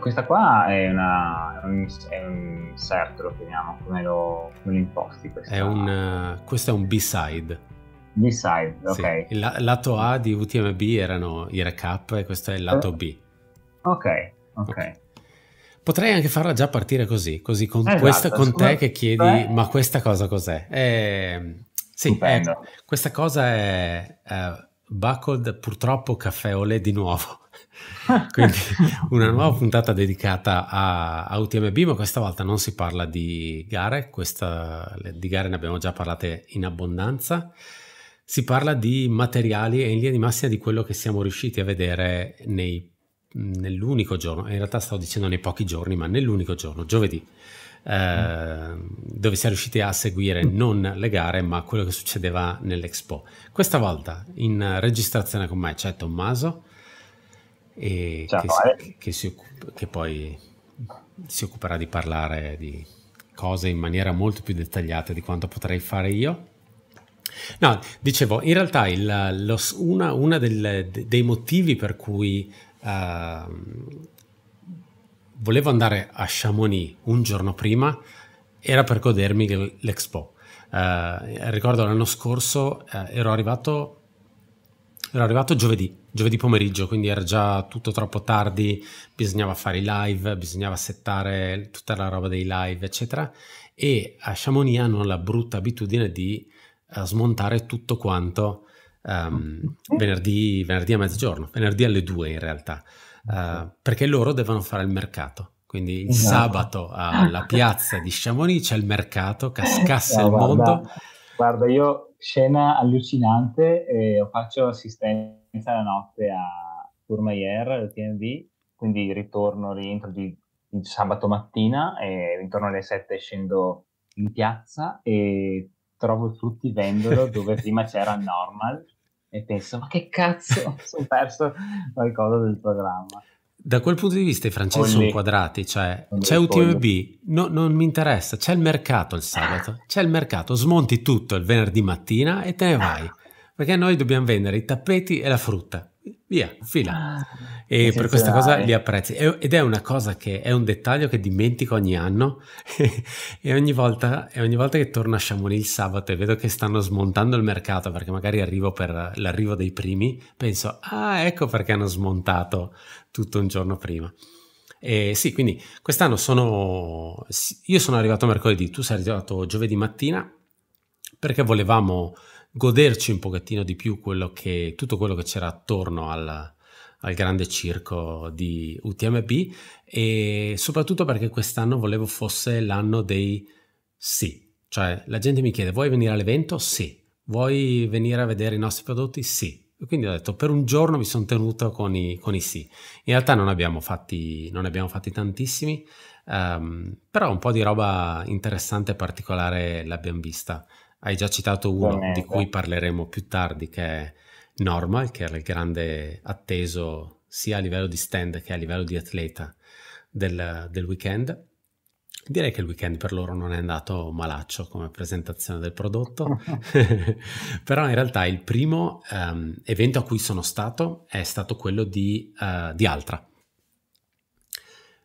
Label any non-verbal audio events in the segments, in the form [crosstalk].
questa qua è, una, un, è un cert, lo chiamiamo, come lo, come lo imposti. Questa. È un, uh, questo è un B-side. B-side, ok. Sì. Il la, lato A di UTMB erano i recap e questo è il lato B. Ok, ok. okay. Potrei anche farla già partire così, così con, esatto, questa, con te che chiedi beh. ma questa cosa cos'è? Eh, sì, eh, questa cosa è uh, Buckled purtroppo caffè olè di nuovo. [laughs] Quindi una nuova puntata dedicata a, a, UTMB, ma questa volta non si parla di gare, questa, di gare ne abbiamo già parlate in abbondanza, si parla di materiali e in linea di massima di quello che siamo riusciti a vedere nell'unico giorno, in realtà stavo dicendo nei pochi giorni, ma nell'unico giorno, giovedì. Eh, dove si è riusciti a seguire non le gare ma quello che succedeva nell'Expo. Questa volta in registrazione con me c'è Tommaso, e Ciao, certo, che, eh. che, si occupa, che poi si occuperà di parlare di cose in maniera molto più dettagliata di quanto potrei fare io. No, dicevo, in realtà uno dei motivi per cui uh, volevo andare a Chamonix un giorno prima era per godermi l'Expo. Uh, ricordo l'anno scorso uh, ero arrivato era arrivato giovedì, giovedì pomeriggio, quindi era già tutto troppo tardi, bisognava fare i live, bisognava settare tutta la roba dei live, eccetera. E a Chamonix hanno la brutta abitudine di uh, smontare tutto quanto um, venerdì, venerdì, a mezzogiorno, venerdì alle 2 in realtà, uh, perché loro devono fare il mercato. Quindi il esatto. sabato alla piazza di Chamonix c'è il mercato, cascasse eh, il mondo Guarda, io scena allucinante, eh, faccio assistenza la notte a Courmayeur, al TNV, quindi ritorno, rientro di, di sabato mattina e intorno alle sette scendo in piazza e trovo il fruttivendolo dove [laughs] prima c'era normal e penso ma che cazzo [laughs] ho perso qualcosa del programma da quel punto di vista i francesi Ogni... sono quadrati, cioè Ogni c'è UTMB, no, non mi interessa, c'è il mercato il sabato, c'è il mercato, smonti tutto il venerdì mattina e te ne vai, perché noi dobbiamo vendere i tappeti e la frutta, via, fila. E ah, per questa cosa li apprezzi. Ed è una cosa che è un dettaglio che dimentico ogni anno [laughs] e, ogni volta, e ogni volta che torno a Chamonix il sabato e vedo che stanno smontando il mercato perché magari arrivo per l'arrivo dei primi, penso, ah ecco perché hanno smontato tutto un giorno prima. E sì, quindi quest'anno sono... Io sono arrivato mercoledì, tu sei arrivato giovedì mattina perché volevamo goderci un pochettino di più quello che, tutto quello che c'era attorno al, al grande circo di UTMB e soprattutto perché quest'anno volevo fosse l'anno dei sì. Cioè la gente mi chiede vuoi venire all'evento? Sì. Vuoi venire a vedere i nostri prodotti? Sì quindi ho detto, per un giorno mi sono tenuto con i, con i, sì. In realtà non abbiamo fatti, non abbiamo fatti tantissimi, um, però un po' di roba interessante e particolare l'abbiamo vista. Hai già citato uno Veramente. di cui parleremo più tardi, che è Normal, che era il grande atteso sia a livello di stand che a livello di atleta del, del weekend. Direi che il weekend per loro non è andato malaccio come presentazione del prodotto, [laughs] [laughs] però in realtà il primo um, evento a cui sono stato è stato quello di, uh, di Altra.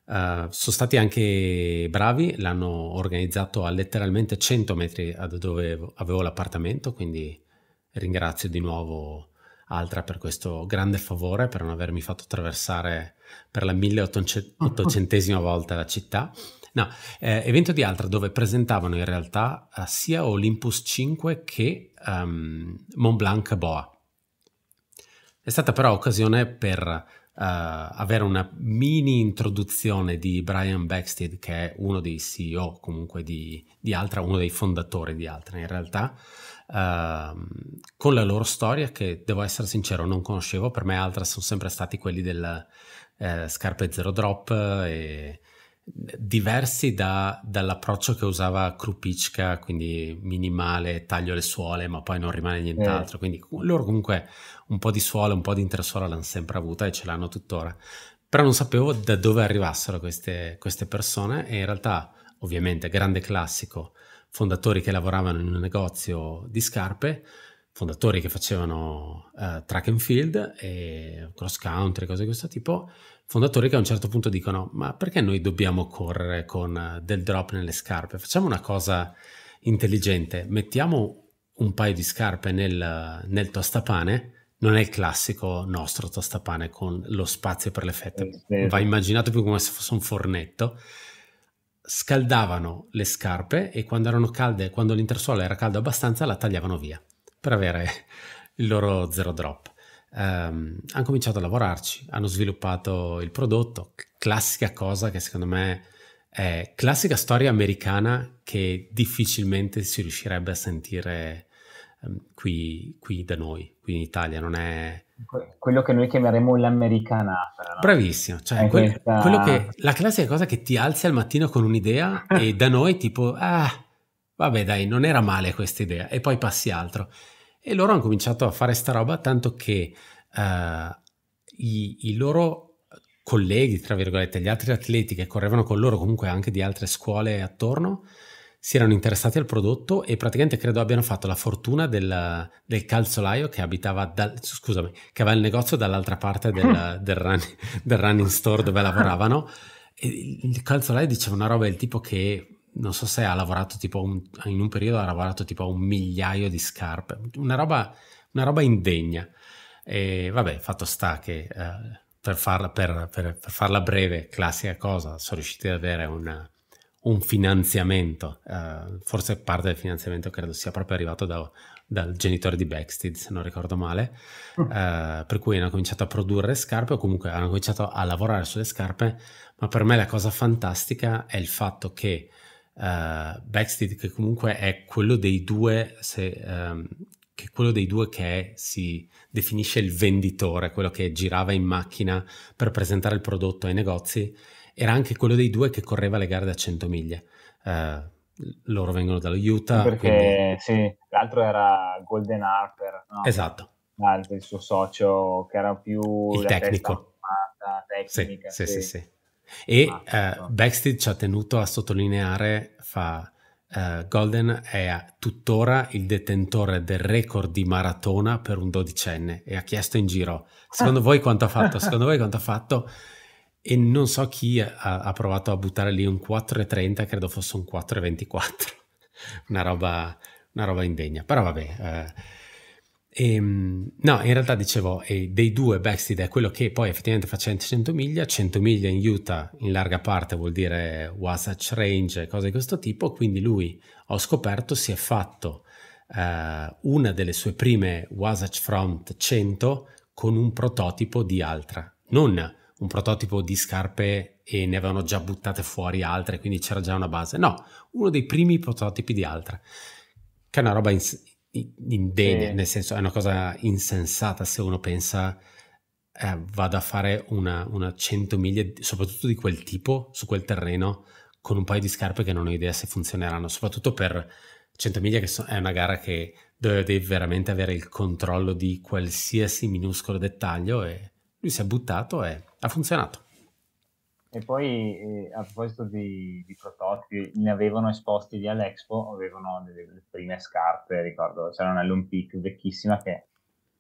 Uh, sono stati anche bravi, l'hanno organizzato a letteralmente 100 metri da dove avevo l'appartamento, quindi ringrazio di nuovo Altra per questo grande favore, per non avermi fatto attraversare per la 1800esima volta la città. No, eh, evento di Altra dove presentavano in realtà eh, sia Olympus 5 che um, Mont Blanc Boa. È stata però occasione per uh, avere una mini introduzione di Brian Backstead, che è uno dei CEO comunque di, di Altra, uno dei fondatori di Altra in realtà, uh, con la loro storia che devo essere sincero non conoscevo, per me Altra sono sempre stati quelli del eh, scarpe zero drop eh, e diversi da, dall'approccio che usava Krupicka, quindi minimale, taglio le suole, ma poi non rimane nient'altro. Eh. Quindi loro comunque un po' di suola, un po' di intersuola l'hanno sempre avuta e ce l'hanno tuttora. Però non sapevo da dove arrivassero queste, queste persone e in realtà, ovviamente, grande classico, fondatori che lavoravano in un negozio di scarpe, fondatori che facevano uh, track and field e cross country, cose di questo tipo, fondatori che a un certo punto dicono ma perché noi dobbiamo correre con eh, del drop nelle scarpe? Facciamo una cosa intelligente, mettiamo un paio di scarpe nel, nel tostapane, non è il classico nostro tostapane con lo spazio per le fette, va immaginato più come se fosse un fornetto, scaldavano le scarpe e quando erano calde, quando l'intersuola era caldo abbastanza, la tagliavano via per avere il loro zero drop ehm, hanno cominciato a lavorarci, hanno sviluppato il prodotto, classica cosa che secondo me è classica storia americana che difficilmente si riuscirebbe a sentire ehm, qui, qui, da noi, qui in Italia, non è... Quello che noi chiameremo l'americanata. No? Bravissimo, cioè quel, questa... che, la classica cosa che ti alzi al mattino con un'idea [laughs] e da noi tipo, ah, vabbè dai, non era male questa idea e poi passi altro. E loro hanno cominciato a fare sta roba, tanto che uh, i, i loro colleghi, tra virgolette, gli altri atleti che correvano con loro, comunque anche di altre scuole attorno, si erano interessati al prodotto e praticamente credo abbiano fatto la fortuna del, del calzolaio che abitava, dal, scusami, che aveva il negozio dall'altra parte del, mm. del, run, del running store dove lavoravano. E il calzolaio diceva una roba del tipo che non so se ha lavorato tipo un, in un periodo ha lavorato tipo un migliaio di scarpe, una roba, una roba indegna. E vabbè, fatto sta che eh, per, farla, per, per, per, farla, breve, classica cosa, sono riusciti ad avere una, un finanziamento, eh, forse parte del finanziamento credo sia proprio arrivato da, dal genitore di Backstead, se non ricordo male, mm. eh, per cui hanno cominciato a produrre scarpe o comunque hanno cominciato a lavorare sulle scarpe, ma per me la cosa fantastica è il fatto che uh, eh, Backstead che comunque è quello dei due se, um, che quello dei due che si definisce il venditore, quello che girava in macchina per presentare il prodotto ai negozi, era anche quello dei due che correva le gare da 100 miglia. Uh, loro vengono dallo Utah. Perché quindi... sì, l'altro era Golden Harper, no? Esatto. L'altro, ah, il suo socio, che era più... Il tecnico. Testa, tecnica, sì, sì, sì. sì. sì. E ah, eh, certo. Backstage ci ha tenuto a sottolineare, fa, eh, Golden è tuttora il detentore del record di maratona per un dodicenne e ha chiesto in giro, secondo voi quanto ha fatto? Secondo voi quanto ha fatto? E non so chi ha, ha provato a buttare lì un 4,30, credo fosse un 4,24, [laughs] una roba, una roba indegna, però vabbè. Eh, e, ehm, no, in realtà dicevo, eh, dei due Backstead è quello che poi effettivamente fa 100 miglia, 100 miglia in Utah in larga parte vuol dire Wasatch Range, cose di questo tipo, quindi lui, ho scoperto, si è fatto eh, una delle sue prime Wasatch Front 100 con un prototipo di altra, non un prototipo di scarpe e ne avevano già buttate fuori altre, quindi c'era già una base, no, uno dei primi prototipi di altra, che è una roba in, indegna, sì. nel senso è una cosa insensata se uno pensa eh, vado a fare una, una 100 miglia, soprattutto di quel tipo, su quel terreno, con un paio di scarpe che non ho idea se funzioneranno, soprattutto per 100 miglia che so, è una gara che dove devi veramente avere il controllo di qualsiasi minuscolo dettaglio e lui si è buttato e ha funzionato. E poi eh, a proposito di, di, prototipi, ne avevano esposti lì all'Expo, avevano delle, delle prime scarpe, ricordo, c'era una Lone Peak vecchissima che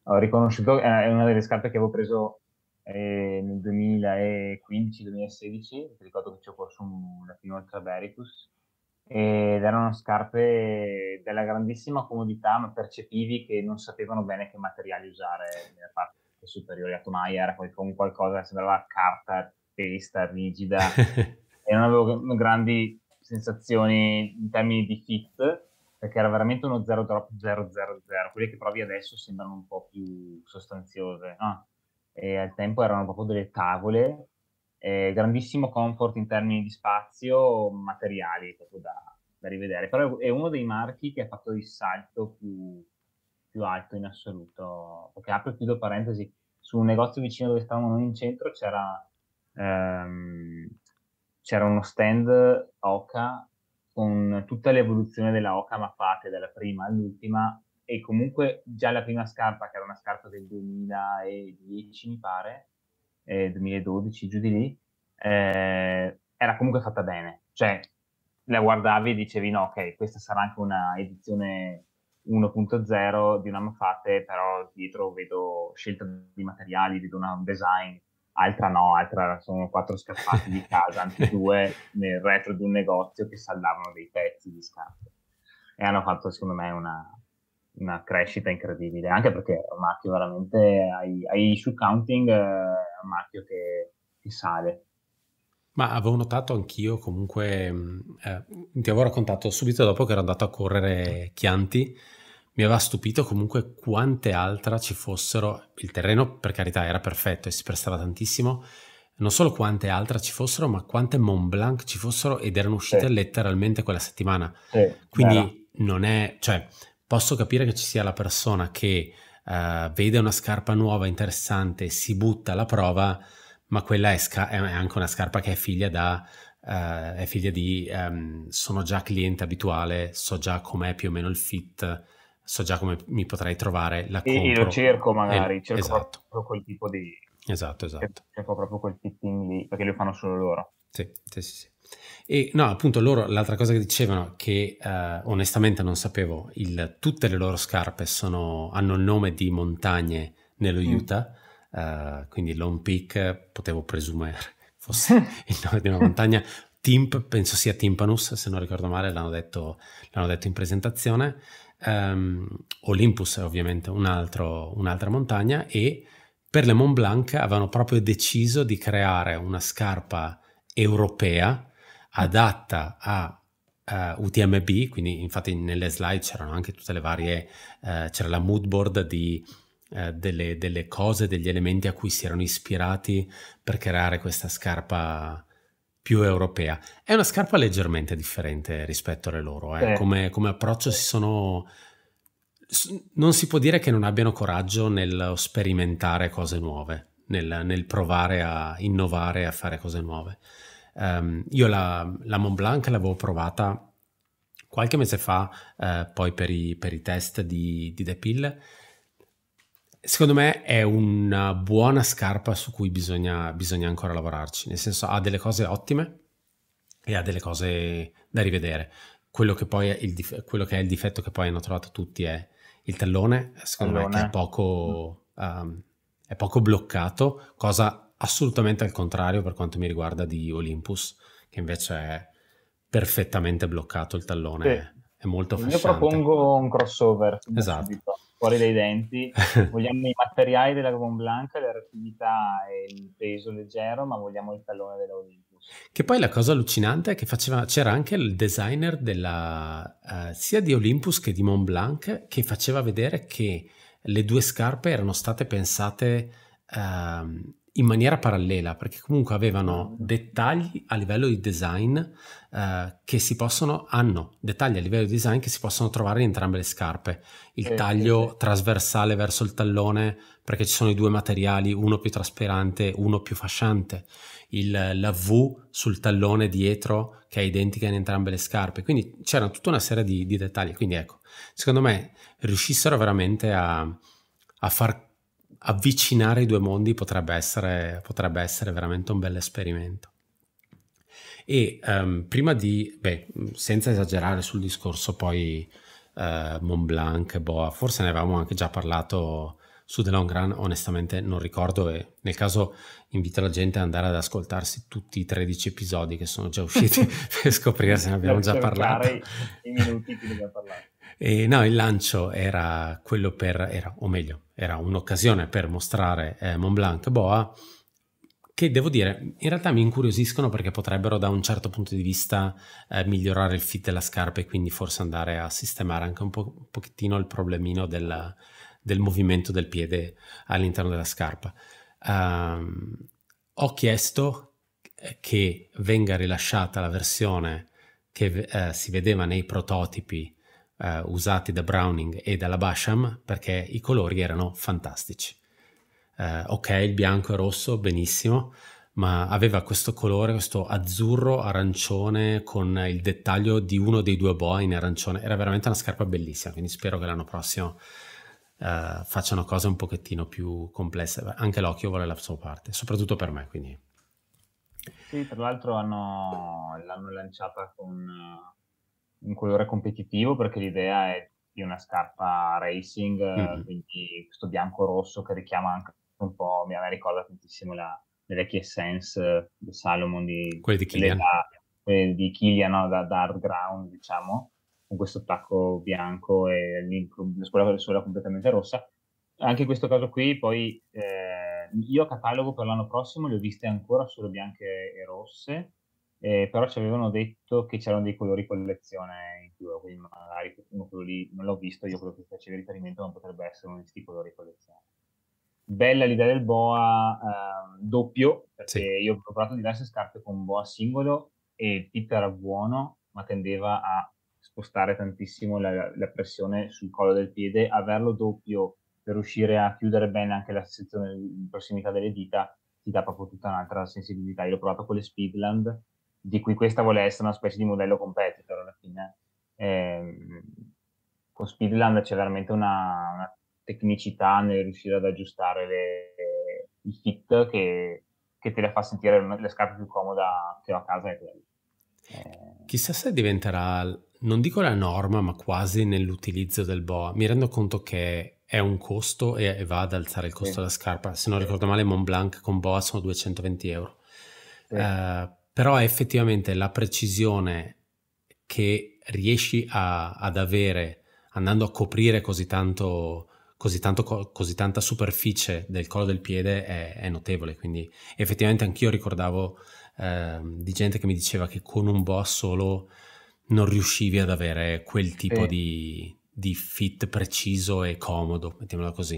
ho riconosciuto, eh, è una delle scarpe che avevo preso eh, nel 2015-2016, ricordo che ci ho corso una prima finolta Bericus, ed erano scarpe della grandissima comodità, ma percepivi che non sapevano bene che materiali usare nella parte superiore. a tomaia era con qualcosa che sembrava carta testa rigida [laughs] e non avevo grandi sensazioni in termini di fit perché era veramente uno 0 drop 0 0 0 quelle che provi adesso sembrano un po' più sostanziose no? e al tempo erano proprio delle tavole eh, grandissimo comfort in termini di spazio materiali proprio da, da, rivedere però è uno dei marchi che ha fatto il salto più, più alto in assoluto perché apro e chiudo parentesi su un negozio vicino dove stavamo noi in centro c'era ehm, c'era uno stand Oca con tutta l'evoluzione della Oca mappate dalla prima all'ultima e comunque già la prima scarpa, che era una scarpa del 2010 mi pare, eh, 2012 giù di lì, eh, era comunque fatta bene. Cioè, la guardavi e dicevi no, ok, questa sarà anche una edizione 1.0 di una Mafate, però dietro vedo scelta di materiali, vedo una, un design altra no, altra sono quattro scappati di casa, anche [laughs] due nel retro di un negozio che saldavano dei pezzi di scarpe. E hanno fatto, secondo me, una, una crescita incredibile, anche perché è un marchio veramente, ai, ai issue counting, eh, è un marchio che, che sale. Ma avevo notato anch'io comunque, mm, eh, ti avevo raccontato subito dopo che ero andato a correre Chianti, mi aveva stupito comunque quante altre ci fossero, il terreno per carità era perfetto e si prestava tantissimo, non solo quante altre ci fossero, ma quante Mont Blanc ci fossero ed erano uscite sì. letteralmente quella settimana. Sì, Quindi vera. non è, cioè, posso capire che ci sia la persona che uh, vede una scarpa nuova, interessante, si butta alla prova, ma quella è, sca- è anche una scarpa che è figlia da Uh, è figlia di um, sono già cliente abituale, so già com'è più o meno il fit, so già come mi potrei trovare, la compro. E lo cerco magari, e, eh, cerco esatto. proprio quel tipo di... Esatto, esatto. Cerco proprio quel fitting lì, perché lo fanno solo loro. Sì, sì, sì. sì. E no, appunto loro, l'altra cosa che dicevano, che eh, onestamente non sapevo, il, tutte le loro scarpe sono, hanno il nome di montagne nello mm. Utah, mm. eh, quindi Lone Peak potevo presumere [laughs] fosse [laughs] il nome di una montagna, Timp penso sia Timpanus se non ricordo male, l'hanno detto, l'hanno detto in presentazione um, Olympus è ovviamente un altro, un'altra montagna e per le Mont Blanc avevano proprio deciso di creare una scarpa europea adatta a uh, eh, UTMB, quindi infatti nelle slide c'erano anche tutte le varie, uh, c'era la mood board di, uh, delle, delle, cose, degli elementi a cui si erano ispirati per creare questa scarpa più europea. È una scarpa leggermente differente rispetto alle loro, eh. Eh. Come, come, approccio si sono... Non si può dire che non abbiano coraggio nel sperimentare cose nuove, nel, nel provare a innovare, a fare cose nuove. Um, io la, la Mont Blanc l'avevo provata qualche mese fa, eh, poi per i, per i, test di, di The Pill, secondo me è una buona scarpa su cui bisogna, bisogna ancora lavorarci, nel senso ha delle cose ottime e ha delle cose da rivedere. Quello che, poi è il, dif- che è il difetto che poi hanno trovato tutti è il tallone, secondo tallone. me, è poco, um, è poco bloccato, cosa assolutamente al contrario per quanto mi riguarda di Olympus, che invece è perfettamente bloccato il tallone. Sì. È molto affascinante. Io propongo un crossover. Esatto. Subito fuori dai denti, [laughs] vogliamo i materiali della Carbon Blanc, la rapidità e il peso leggero, ma vogliamo il tallone dell'Olympus. Che poi la cosa allucinante è che faceva, c'era anche il designer della, eh, sia di Olympus che di Mont Blanc che faceva vedere che le due scarpe erano state pensate eh, in maniera parallela, perché comunque avevano dettagli a livello di design eh, che si possono, hanno dettagli a livello di design che si possono trovare in entrambe le scarpe. Il eh, taglio eh, trasversale verso il tallone perché ci sono i due materiali, uno più trasparente, uno più fasciante. Il, la V sul tallone dietro che è identica in entrambe le scarpe. Quindi c'era tutta una serie di, di dettagli. Quindi ecco, secondo me riuscissero veramente a, a far avvicinare i due mondi potrebbe essere, potrebbe essere veramente un bel esperimento. E um, prima di, beh, senza esagerare sul discorso poi uh, eh, Mont Blanc, Boa, forse ne avevamo anche già parlato su The Long Run, onestamente non ricordo e nel caso invito la gente ad andare ad ascoltarsi tutti i 13 episodi che sono già usciti [laughs] per scoprire se ne abbiamo già parlato. I minuti che abbiamo parlato. E no, il lancio era quello per, era, o meglio, era un'occasione per mostrare eh, Mont Blanc Boa che devo dire, in realtà mi incuriosiscono perché potrebbero da un certo punto di vista eh, migliorare il fit della scarpa e quindi forse andare a sistemare anche un, po', un pochettino il problemino del, del, movimento del piede all'interno della scarpa. Um, ho chiesto che venga rilasciata la versione che eh, si vedeva nei prototipi eh, usati da Browning e dalla Basham perché i colori erano fantastici eh, ok, il bianco e il rosso, benissimo, ma aveva questo colore, questo azzurro arancione con il dettaglio di uno dei due boa in arancione. Era veramente una scarpa bellissima, quindi spero che l'anno prossimo eh, facciano cose un pochettino più complesse. Anche l'occhio vuole la sua parte, soprattutto per me, quindi... Sì, tra l'altro hanno, l'hanno lanciata con eh, un colore competitivo perché l'idea è di una scarpa racing, eh, mm-hmm. quindi questo bianco-rosso che richiama anche un po' mi ricorda tantissimo la, le vecchie Essence eh, di Salomon di, quelle di Killian, quelle eh, di Killian no? da, da Ground diciamo con questo tacco bianco e la scuola, della scuola completamente rossa anche in questo caso qui poi eh, io catalogo per l'anno prossimo le ho viste ancora solo bianche e rosse eh, però ci avevano detto che c'erano dei colori collezione in più, quindi magari quello lì non l'ho visto, io quello che facevi riferimento non potrebbe essere uno di questi colori collezione bella l'idea del boa eh, doppio, perché sì. io ho provato diverse scarpe con boa singolo e Pitt era buono, ma tendeva a spostare tantissimo la, la, pressione sul collo del piede, averlo doppio per riuscire a chiudere bene anche la sezione in prossimità delle dita ti dà proprio tutta un'altra sensibilità. Io l'ho provato con le Speedland, di cui questa vuole essere una specie di modello competitor alla fine. Eh, con Speedland c'è veramente una, una tecnicità nel riuscire ad aggiustare le, il fit che, che, te le fa sentire le scarpe più comode che ho a casa è Eh. Chissà se diventerà, non dico la norma, ma quasi nell'utilizzo del boa. Mi rendo conto che è un costo e, e va ad alzare il costo sì. della scarpa. Se non ricordo male, Mont Blanc con boa sono 220 euro. Sì. Uh, però effettivamente la precisione che riesci a, ad avere andando a coprire così tanto così, tanto, così tanta superficie del collo del piede è, è notevole. Quindi effettivamente anch'io ricordavo eh, di gente che mi diceva che con un boa solo non riuscivi ad avere quel tipo sì. di, di, fit preciso e comodo, mettiamola così.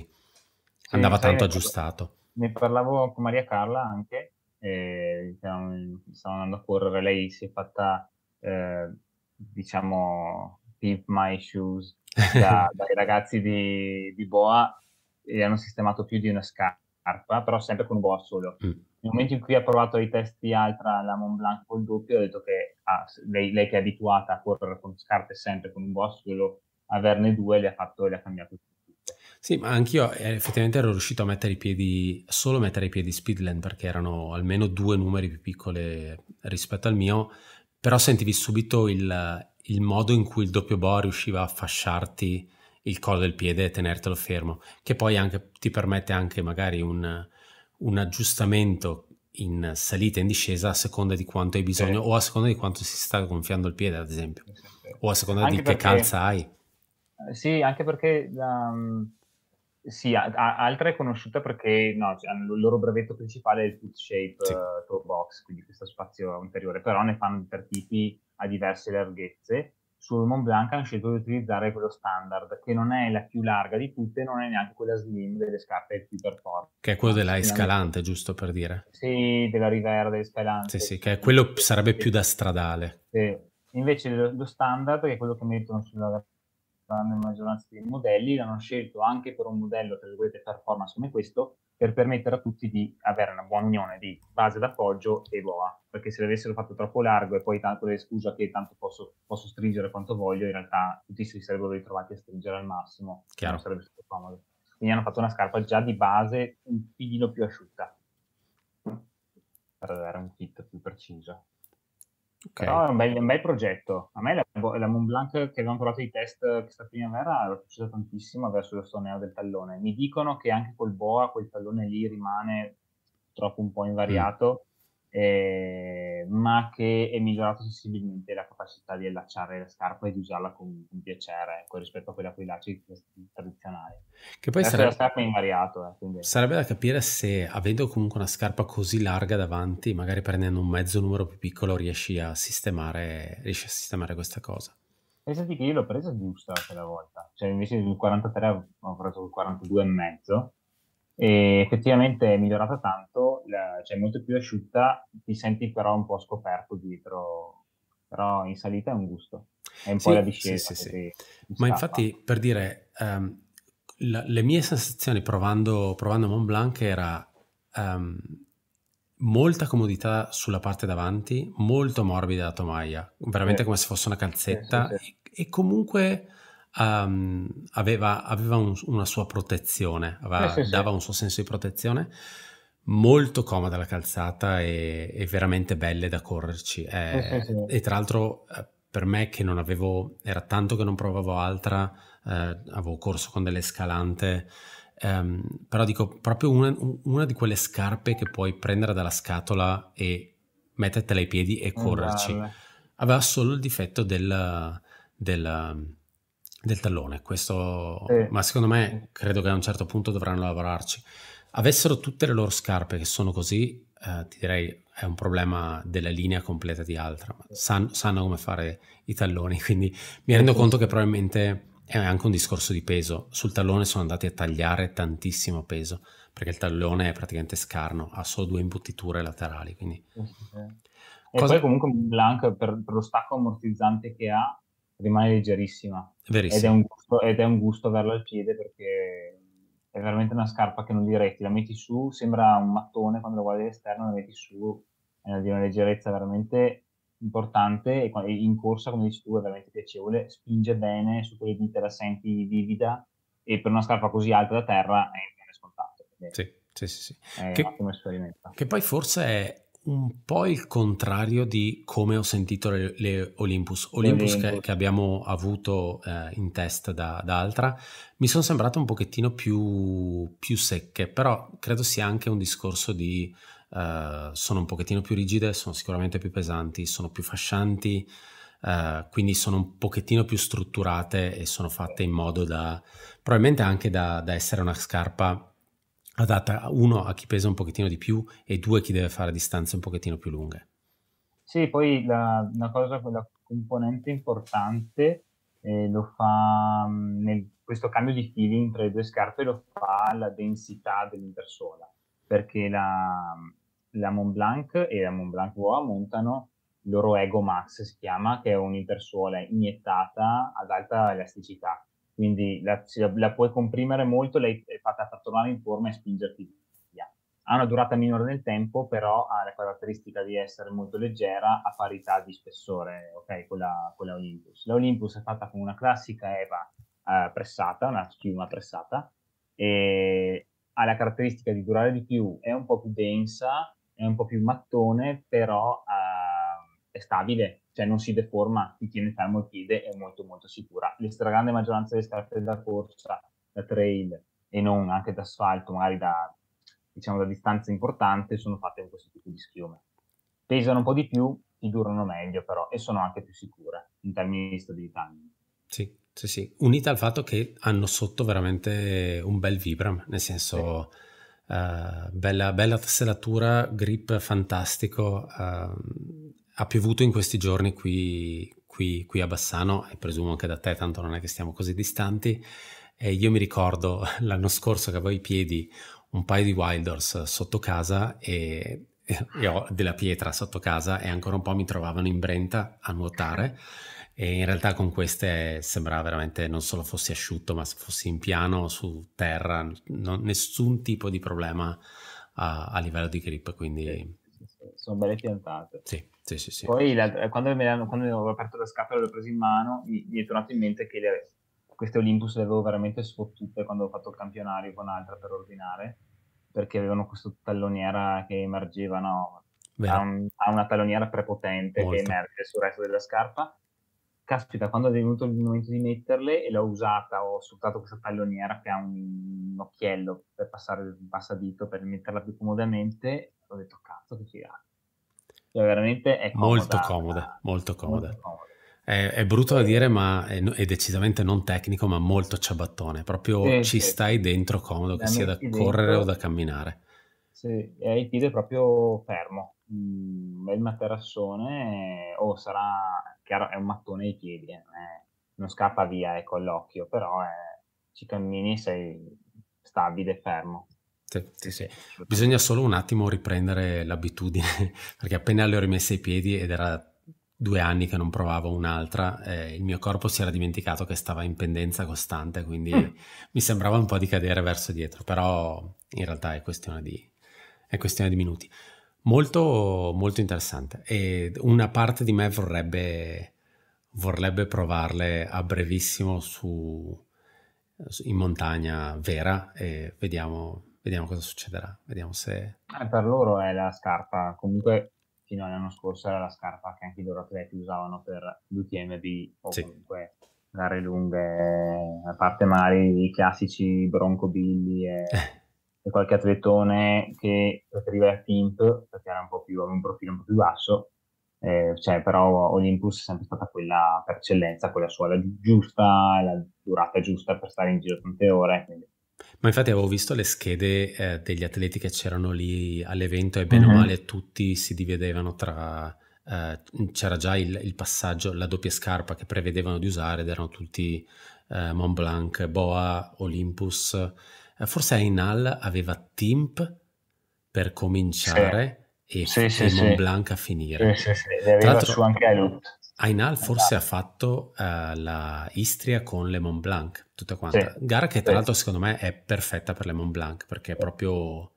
Sì, Andava tanto aggiustato. Ne parlavo con Maria Carla anche, eh, diciamo, stavo andando a correre, lei si è fatta, eh, diciamo, Pimp My Shoes, da, dai ragazzi di, di, Boa e hanno sistemato più di una scarpa, però sempre con un Boa solo. Mm. Nel momento in cui ha provato i testi Altra, la Mont Blanc col doppio, ho detto che ah, lei, lei, che è abituata a correre con scarpe sempre con un Boa solo, averne due le ha fatto, le ha cambiato tutto. Sì, ma anch'io eh, effettivamente ero riuscito a mettere i piedi, solo mettere i piedi Speedland perché erano almeno due numeri più piccole rispetto al mio, però sentivi subito il, il modo in cui il doppio boa riusciva a fasciarti il collo del piede e tenertelo fermo, che poi anche, ti permette anche magari un, un aggiustamento in salita e in discesa a seconda di quanto hai bisogno sì. o a seconda di quanto si sta gonfiando il piede, ad esempio, sì, esatto. o a seconda anche di perché, che calza hai. Eh, sì, anche perché um, sì, a, a, altra è conosciuta perché no, cioè, il loro brevetto principale è il foot shape uh, eh, toe box, quindi questo spazio anteriore, però ne fanno per tipi a diverse larghezze. Sul Mont Blanc hanno scelto di utilizzare quello standard, che non è la più larga di tutte, non è neanche quella slim delle scarpe più performante. Che è quello della Escalante, giusto per dire? Sì, della Rivera, dell'Escalante. Sì, sì, che quello sarebbe più da stradale. Sì. Invece lo standard, che è quello che mettono sulla grande maggioranza dei modelli, l'hanno scelto anche per un modello, tra virgolette, performance come questo, per permettere a tutti di avere una buona unione di base d'appoggio e boa, perché se l'avessero fatto troppo largo e poi tanto le eh, scusa che tanto posso, posso, stringere quanto voglio, in realtà tutti si sarebbero ritrovati a stringere al massimo, Chiaro. non sarebbe stato comodo. Quindi hanno fatto una scarpa già di base un filino più asciutta, per avere un fit più preciso. Okay. Però è un, bel, un, bel, progetto. A me la, la Mont Blanc che abbiamo provato i test questa primavera era piaciuta tantissimo verso il soneo del tallone. Mi dicono che anche col Boa quel tallone lì rimane troppo un po' invariato. Mm eh, ma che è migliorata sensibilmente la capacità di allacciare la scarpa e di usarla con, con piacere ecco, rispetto a quella con i lacci tradizionali. Che poi sarebbe, la scarpa è invariato. Eh, Sarebbe da capire se avendo comunque una scarpa così larga davanti, magari prendendo un mezzo numero più piccolo, riesci a sistemare, riesci a sistemare questa cosa. Pensati che io l'ho presa giusta quella volta, cioè invece del 43 ho preso il 42,5 e effettivamente è migliorata tanto, la, cioè è molto più asciutta, ti senti però un po' scoperto dietro, però in salita è un gusto, è un sì, po' la discesa. Sì, sì, Ma infatti per dire, um, la, le mie sensazioni provando, provando Mont Blanc era um, molta comodità sulla parte davanti, molto morbida la tomaia, veramente come se fosse una calzetta e, e comunque um, aveva, aveva un, una sua protezione, aveva, eh sì, dava un suo senso di protezione. Molto comoda la calzata e, e veramente belle da correrci. È, eh, eh sì, e tra l'altro eh, per me che non avevo, era tanto che non provavo altra, eh, avevo corso con delle scalante, ehm, però dico proprio una, una di quelle scarpe che puoi prendere dalla scatola e mettertela ai piedi e eh, correrci. Vale. Aveva solo il difetto del, del del tallone, questo... Sì. Ma secondo me credo che a un certo punto dovranno lavorarci. Avessero tutte le loro scarpe che sono così, eh, ti direi è un problema della linea completa di altra. San, sanno come fare i talloni, [laughs] quindi mi rendo sì. conto che probabilmente è anche un discorso di peso. Sul tallone sono andati a tagliare tantissimo peso, perché il tallone è praticamente scarno, ha solo due imbottiture laterali. Quindi... Sì. E Cosa... poi comunque Blanc per, per lo stacco ammortizzante che ha, rimane leggerissima. Ed è, un gusto, ed è un gusto averla al piede perché è veramente una scarpa che non diretti, la metti su, sembra un mattone quando la guardi all'esterno, la metti su, è di una leggerezza veramente importante e in corsa, come dici tu, è veramente piacevole, spinge bene, su quelle dita la senti vivida e per una scarpa così alta da terra è, è scontato. Sì, sì, sì. sì. Che, che, poi forse è, un po' il contrario di come ho sentito le, le Olympus. Olympus che, che, abbiamo avuto eh, in test da, da Altra mi sono sembrate un pochettino più, più, secche, però credo sia anche un discorso di eh, sono un pochettino più rigide, sono sicuramente più pesanti, sono più fascianti, eh, quindi sono un pochettino più strutturate e sono fatte in modo da probabilmente anche da, da essere una scarpa adatta uno a chi pesa un pochettino di più e due a chi deve fare distanze un pochettino più lunghe. Sì, poi la, una cosa, quella componente importante eh, lo fa nel, questo cambio di feeling tra le due scarpe lo fa la densità dell'intersuola perché la, la Mont Blanc e la Mont Blanc Voa montano il loro Ego Max si chiama, che è un'intersuola iniettata ad alta elasticità, quindi la, la puoi comprimere molto, lei è fatta per tornare in forma e spingerti via. Ha una durata minore nel tempo, però ha la caratteristica di essere molto leggera a parità di spessore, ok, con la, con la Olympus. La Olympus è fatta con una classica EVA eh, pressata, una schiuma pressata, e ha la caratteristica di durare di più, è un po' più densa, è un po' più mattone, però eh, è stabile, cioè non si deforma, ti tiene fermo il piede, è molto molto sicura. La stragrande maggioranza delle scarpe da corsa, da trail e non anche da asfalto, magari da, diciamo, da distanza importante, sono fatte con questo tipo di schiume. Pesano un po' di più, ti durano meglio però e sono anche più sicure in termini di stabilità. Sì, sì, sì. Unita al fatto che hanno sotto veramente un bel vibram, nel senso... Sì. Uh, bella, bella tessellatura, grip fantastico, uh, ha piovuto in questi giorni qui, qui, qui a Bassano e presumo anche da te, tanto non è che stiamo così distanti. E io mi ricordo [laughs] l'anno scorso che avevo i piedi un paio di Wilders sotto casa e, e ho della pietra sotto casa e ancora un po' mi trovavano in Brenta a nuotare e in realtà con queste sembrava veramente non solo fossi asciutto ma fossi in piano su terra non, nessun tipo di problema a, a livello di grip quindi sono belle piantate. Sì, sì, sì. sì. Poi quando, mi quando avevo aperto la scatola e l'ho presa in mano, mi, mi, è tornato in mente che le, queste Olympus le avevo veramente sfottute quando ho fatto il campionario con altra per ordinare, perché avevano questa talloniera che emergeva, no? Ha, un, ha, una talloniera prepotente Molto. che emerge sul resto della scarpa. Caspita, quando è venuto il momento di metterle e l'ho usata, ho sfruttato questa talloniera che ha un, un occhiello per passare il passadito per metterla più comodamente, ho detto cazzo che figata cioè, veramente è comoda, molto comoda, molto comoda. Molto comoda. È, è, brutto da dire, ma è, è, decisamente non tecnico, ma molto ciabattone. Proprio sì, ci sì. stai dentro comodo, che sia da correre o da camminare. Sì, e il piede è proprio fermo. Un bel materassone, o oh, sarà chiaro, è un mattone ai piedi, eh. non scappa via ecco, l'occhio, però eh, ci cammini sei stabile, fermo. Sì, sì, sì. Bisogna solo un attimo riprendere l'abitudine, [laughs] perché appena le ho rimesse ai piedi ed era due anni che non provavo un'altra, eh, il mio corpo si era dimenticato che stava in pendenza costante, quindi mm. mi sembrava un po' di cadere verso dietro, però in realtà è questione di, è questione di minuti. Molto, molto interessante e una parte di me vorrebbe, vorrebbe provarle a brevissimo su, in montagna vera e vediamo, Vediamo cosa succederà. Vediamo se... Eh, per loro è la scarpa, comunque fino all'anno scorso era la scarpa che anche i loro atleti usavano per l'UTMB o sì. comunque gare lunghe, a parte magari i classici Bronco Billy e, [laughs] e qualche atletone che preferiva il Pimp perché era un po' più, aveva un profilo un po' più basso, eh, cioè, però Olympus è sempre stata quella per eccellenza, quella sua, la giusta, la durata giusta per stare in giro tante ore, quindi ma infatti avevo visto le schede eh, degli atleti che c'erano lì all'evento e bene o mm-hmm. male tutti si dividevano tra... Eh, c'era già il, il, passaggio, la doppia scarpa che prevedevano di usare ed erano tutti eh, Mont Blanc, Boa, Olympus. Eh, forse Ainal aveva Timp per cominciare sì. e, sì, sì, e Mont Blanc a finire. Sì, sì, sì, e aveva su anche Alut. Ainal esatto. forse ha fatto uh, la Istria con le Mont Blanc, tutta quanta. Sì. Gara che tra sì. l'altro secondo me è perfetta per le Mont Blanc perché sì. proprio uh,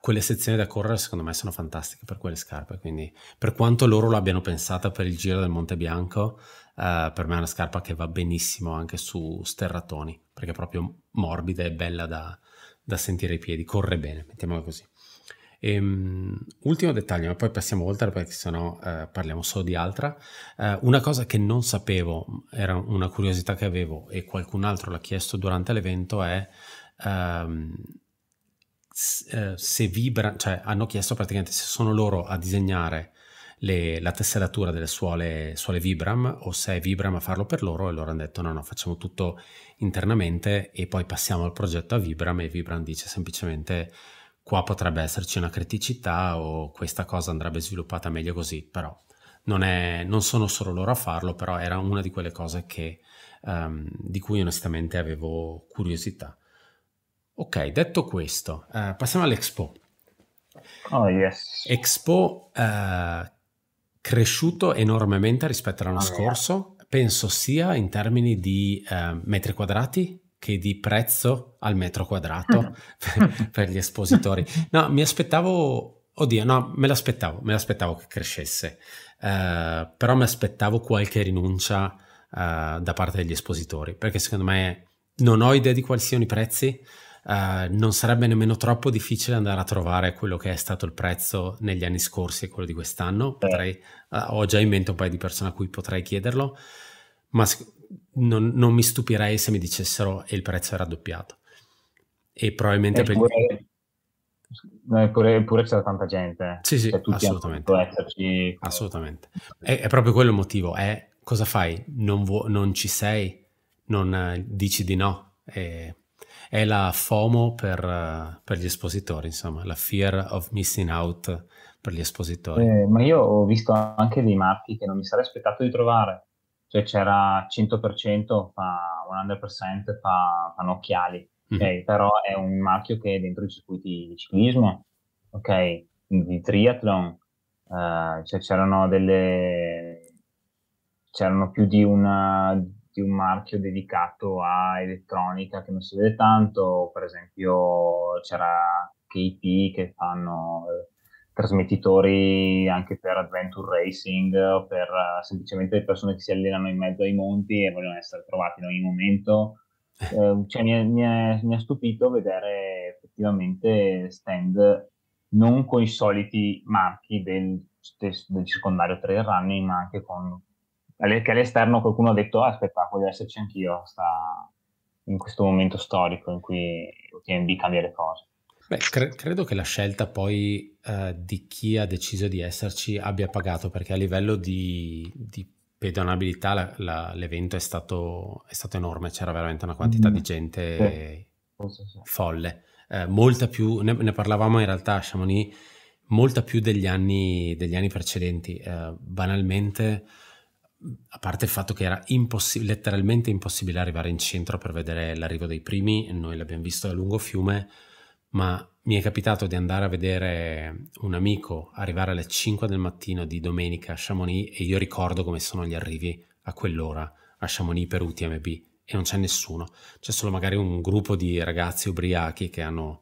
quelle sezioni da correre secondo me sono fantastiche per quelle scarpe, quindi per quanto loro l'abbiano pensata per il giro del Monte Bianco, uh, per me è una scarpa che va benissimo anche su sterratoni perché è proprio morbida e bella da, da sentire i piedi, corre bene, mettiamola così. Ehm, ultimo dettaglio, ma poi passiamo oltre perché sennò eh, parliamo solo di altra. Eh, una cosa che non sapevo, era una curiosità che avevo e qualcun altro l'ha chiesto durante l'evento è ehm, eh, se vibra, cioè hanno chiesto praticamente se sono loro a disegnare le, la tesseratura delle suole, suole Vibram o se è Vibram a farlo per loro e loro hanno detto no no facciamo tutto internamente e poi passiamo al progetto a Vibram e Vibram dice semplicemente qua potrebbe esserci una criticità o questa cosa andrebbe sviluppata meglio così, però non, è, non sono solo loro a farlo, però era una di quelle cose che, um, di cui onestamente avevo curiosità. Ok, detto questo, uh, passiamo all'Expo. Oh, yes. Expo uh, cresciuto enormemente rispetto all'anno oh, scorso, yeah. penso sia in termini di uh, metri quadrati, che di prezzo al metro quadrato per, ah. [laughs] per gli espositori. No, mi aspettavo Oddio, no, me l'aspettavo, me l'aspettavo che crescesse, uh, però mi aspettavo qualche rinuncia uh, da parte degli espositori, perché secondo me non ho idea di quali siano i prezzi, uh, non sarebbe nemmeno troppo difficile andare a trovare quello che è stato il prezzo negli anni scorsi e quello di quest'anno, potrei, ho già in mente un paio di persone a cui potrei chiederlo, ma non, non mi stupirei se mi dicessero e il prezzo è raddoppiato. E probabilmente e pure, per... No, eppure, eppure c'era tanta gente. Sì, sì, cioè, assolutamente. Esserci... assolutamente. È, è, proprio quello il motivo. È cosa fai? Non, vu- non ci sei, non eh, dici di no. È, è la FOMO per, eh, per, gli espositori, insomma, la fear of missing out per gli espositori. Eh, ma io ho visto anche dei marchi che non mi sarei aspettato di trovare cioè c'era 100%, fa 100%, fa Panocchiali, mm okay? mm-hmm. però è un marchio che è dentro i circuiti di ciclismo, ok? di triathlon, uh, cioè c'erano delle... c'erano più di, una, di un marchio dedicato a elettronica che non si vede tanto, per esempio c'era KP che fanno eh, trasmettitori anche per adventure racing o per uh, semplicemente persone che si allenano in mezzo ai monti e vogliono essere trovati in ogni momento. Eh, eh cioè, mi, è, mi, è, mi, ha stupito vedere effettivamente stand non con i soliti marchi del, del secondario trail running, ma anche con che all'esterno qualcuno ha detto ah, aspetta, voglio esserci anch'io sta, in questo momento storico in cui UTMB cambia le cose. Beh, cre- credo che la scelta poi eh, di chi ha deciso di esserci abbia pagato, perché a livello di, di pedonabilità la, la, l'evento è stato, è stato, enorme, c'era veramente una quantità mm di gente eh, folle. Eh, molta più, ne, ne, parlavamo in realtà a Chamonix, molta più degli anni, degli anni precedenti. Eh, banalmente, a parte il fatto che era impossib- letteralmente impossibile arrivare in centro per vedere l'arrivo dei primi, noi l'abbiamo visto a lungo fiume, ma mi è capitato di andare a vedere un amico arrivare alle 5 del mattino di domenica a Chamonix e io ricordo come sono gli arrivi a quell'ora a Chamonix per UTMB e non c'è nessuno, c'è solo magari un gruppo di ragazzi ubriachi che hanno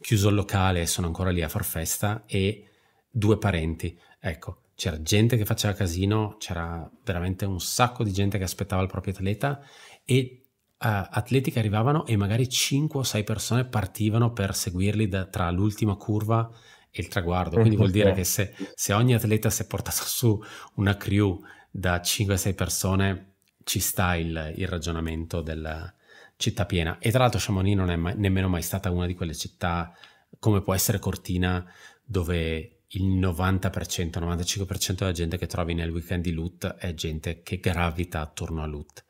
chiuso il locale e sono ancora lì a far festa e due parenti. Ecco, c'era gente che faceva casino, c'era veramente un sacco di gente che aspettava il proprio atleta e eh, atleti che arrivavano e magari 5 o 6 persone partivano per seguirli da, tra l'ultima curva e il traguardo. Quindi mm-hmm. vuol dire che se, se ogni atleta si è portato su una crew da 5 o 6 persone, ci sta il, il ragionamento della città piena. E tra l'altro Chamonix non è mai, nemmeno mai stata una di quelle città come può essere Cortina dove il 90%, 95% della gente che trovi nel weekend di Loot è gente che gravita attorno a Loot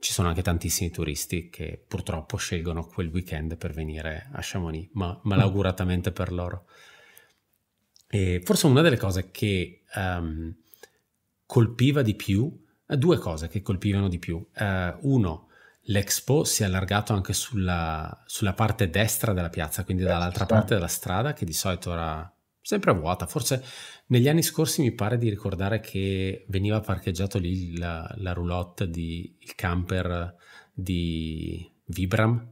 ci sono anche tantissimi turisti che purtroppo scelgono quel weekend per venire a Chamonix, ma malauguratamente per loro. E forse una delle cose che um, colpiva di più, eh, due cose che colpivano di più. Uh, uno, l'Expo si è allargato anche sulla, sulla parte destra della piazza, quindi dall'altra parte della strada che di solito era sempre vuota. Forse negli anni scorsi mi pare di ricordare che veniva parcheggiato lì la, la roulotte di il camper di Vibram,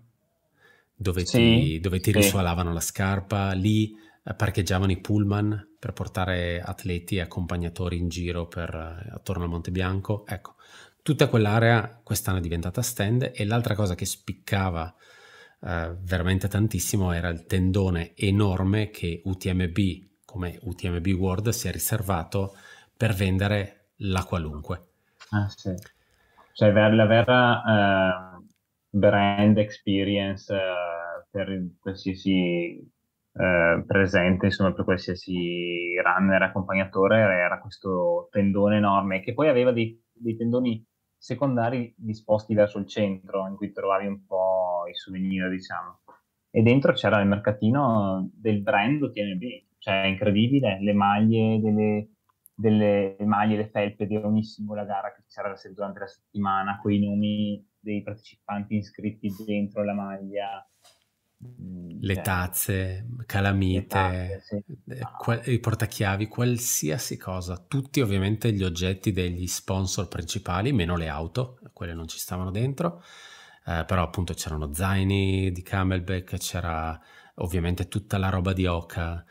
dove sì, ti, dove ti sì. risuolavano la scarpa, lì eh, parcheggiavano i pullman per portare atleti e accompagnatori in giro per, eh, attorno al Monte Bianco. Ecco, tutta quell'area quest'anno è diventata stand e l'altra cosa che spiccava eh, veramente tantissimo era il tendone enorme che UTMB, come UTMB World, si è riservato per vendere la qualunque. Ah sì, cioè la vera uh, brand experience uh, per qualsiasi Uh, presente insomma per qualsiasi runner accompagnatore era questo tendone enorme che poi aveva dei, dei, tendoni secondari disposti verso il centro in cui trovavi un po' i souvenir, diciamo. E dentro c'era il mercatino del brand OTMB, cioè è incredibile, le maglie, delle, delle maglie, le felpe di ogni singola gara che c'era durante la settimana, con i nomi dei partecipanti iscritti dentro la maglia. Mm, le cioè, tazze, calamite, le tazze, sì. Eh, i portachiavi, qualsiasi cosa, tutti ovviamente gli oggetti degli sponsor principali, meno le auto, quelle non ci stavano dentro. Eh, però appunto c'erano zaini di Camelback, c'era ovviamente tutta la roba di Oca,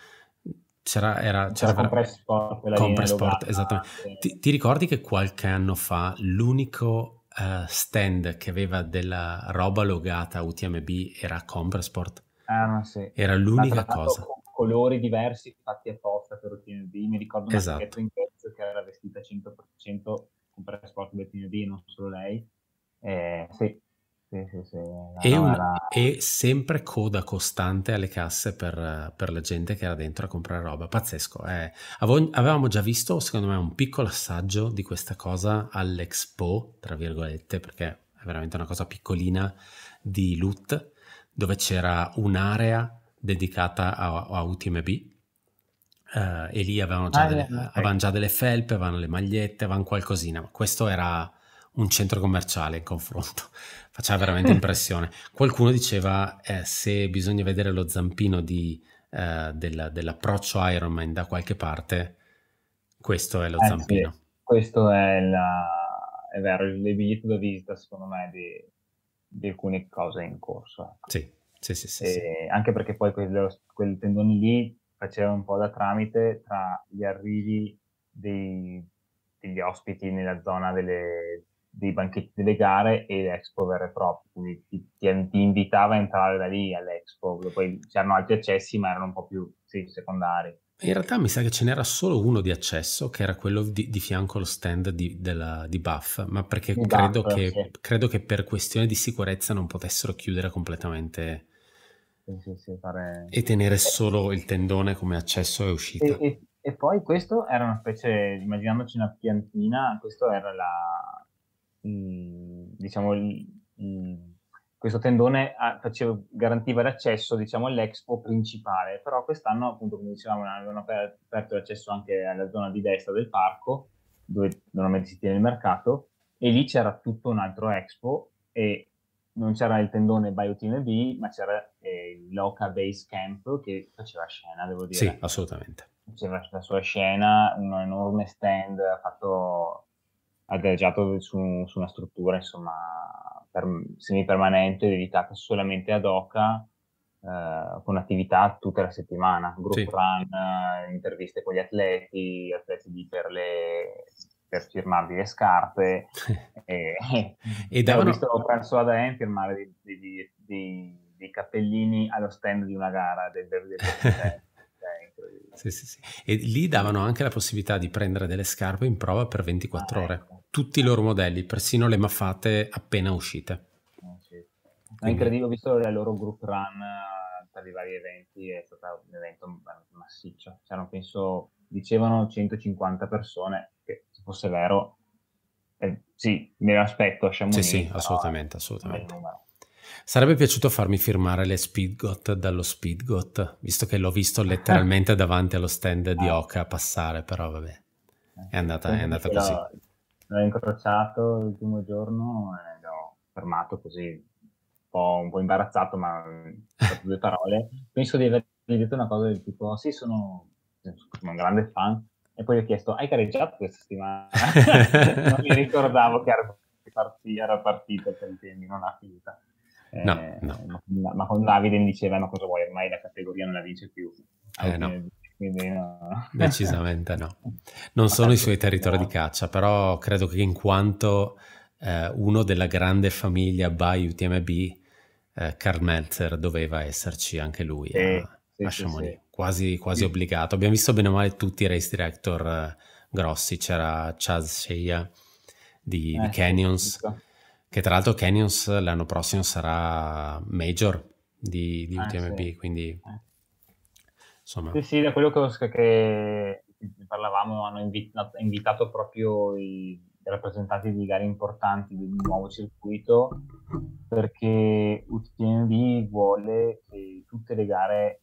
c'era, era, c'era, c'era Compressport, Compressport esattamente. Ti, ti, ricordi che qualche anno fa l'unico uh, stand che aveva della roba logata UTMB era Compressport? Ah, ma sì. Era l'unica cosa. Con colori diversi fatti apposta per UTMB, mi ricordo una esatto. in pezzo che era vestita 100% Compressport UTMB, non solo lei. Eh, sì, sì, sì, sì. E, un, era... e, sempre coda costante alle casse per, per, la gente che era dentro a comprare roba. Pazzesco. Eh. avevamo già visto, secondo me, un piccolo assaggio di questa cosa all'Expo, tra virgolette, perché è veramente una cosa piccolina di loot, dove c'era un'area dedicata a, a B. Uh, e lì avevano già, ah, delle, okay. avevano già delle felpe, avevano le magliette, avevano qualcosina, ma questo era un centro commerciale in confronto, [laughs] faceva veramente [laughs] impressione. Qualcuno diceva eh, se bisogna vedere lo zampino di, eh, della, dell'approccio Ironman da qualche parte, questo è lo eh, zampino. Sì. Questo è, la, è vero, il biglietto da visita secondo me di, di alcune cose in corso. Ecco. Sì, sì, sì. sì, sì. Anche perché poi quel, quel tendone lì faceva un po' da tramite tra gli arrivi dei, degli ospiti nella zona delle dei banchetti delle gare e l'Expo vera e propria, quindi ti, ti, ti, invitava a entrare da lì all'Expo, poi c'erano altri accessi ma erano un po' più sì, secondari. In realtà mi sa che ce n'era solo uno di accesso, che era quello di, di fianco allo stand di, della, di Buff, ma perché Buff, credo, che, sì. credo, che, per questione di sicurezza non potessero chiudere completamente sì, sì, fare... e tenere solo il tendone come accesso e uscita. E, e, e poi questo era una specie, immaginandoci una piantina, questo era la, mh, diciamo, mh, questo tendone a, ah, faceva, garantiva l'accesso diciamo, all'Expo principale, però quest'anno, appunto, come dicevamo, avevano aperto l'accesso anche alla zona di destra del parco, dove normalmente si tiene il mercato, e lì c'era tutto un altro Expo e non c'era il tendone BioTMB, ma c'era eh, l'Oca Base Camp che faceva scena, devo dire. Sì, assolutamente. Faceva la sua scena, un enorme stand, fatto adagiato su, su una struttura insomma per, semipermanente dedicata solamente ad Oca eh, con attività tutta la settimana, group sì. run, interviste con gli atleti, atleti per le per firmargli le scarpe e, e davano... ho visto ho perso ad AM firmare dei, dei, dei, dei, cappellini allo stand di una gara del verde sì, sì, sì. e lì davano anche la possibilità di prendere delle scarpe in prova per 24 ah, ore ecco tutti i loro modelli, persino le maffate appena uscite. Ah, sì. È incredibile, ho visto la loro group run eh, per i vari eventi, è stato un evento massiccio. C'erano, cioè, penso, dicevano 150 persone, che se fosse vero, eh, sì, me lo aspetto a Chamonix. Sì, sì, assolutamente, eh, assolutamente. Sarebbe piaciuto farmi firmare le Speedgot dallo Speedgot, visto che l'ho visto letteralmente [laughs] davanti allo stand di eh. Oca passare, però vabbè, è andata, è andata così l'ho incrociato l'ultimo giorno e l'ho fermato così, un po', un po imbarazzato, ma due parole. Penso di avergli detto una cosa del tipo, sì, sono, sono un grande fan, e poi gli ho chiesto, hai careggiato questa settimana? [laughs] non mi ricordavo che era partito, era partito per intendi, non ha finita. Eh, no, no. Ma, ma, con Davide mi dicevano cosa vuoi, ormai la categoria non la vince più. Eh, no. Eh, quindi no. Eh. Decisamente no. Non sono i suoi territori di esatto. caccia, però credo che in quanto eh, uno della grande famiglia by UTMB, eh, Karl Meltzer doveva esserci anche lui sì, eh, a, sì, a Chamonix, sì, quasi, quasi obbligato. Abbiamo visto bene o male tutti i race director eh, grossi, c'era Chaz Shea di, eh, di Canyons, che tra l'altro Canyons l'anno prossimo sarà major di, di ah, UTMB, quindi Insomma. Sì, sì, da quello che, che parlavamo hanno invitato, invitato proprio i rappresentanti di gare importanti del nuovo circuito perché UTMB vuole che tutte le gare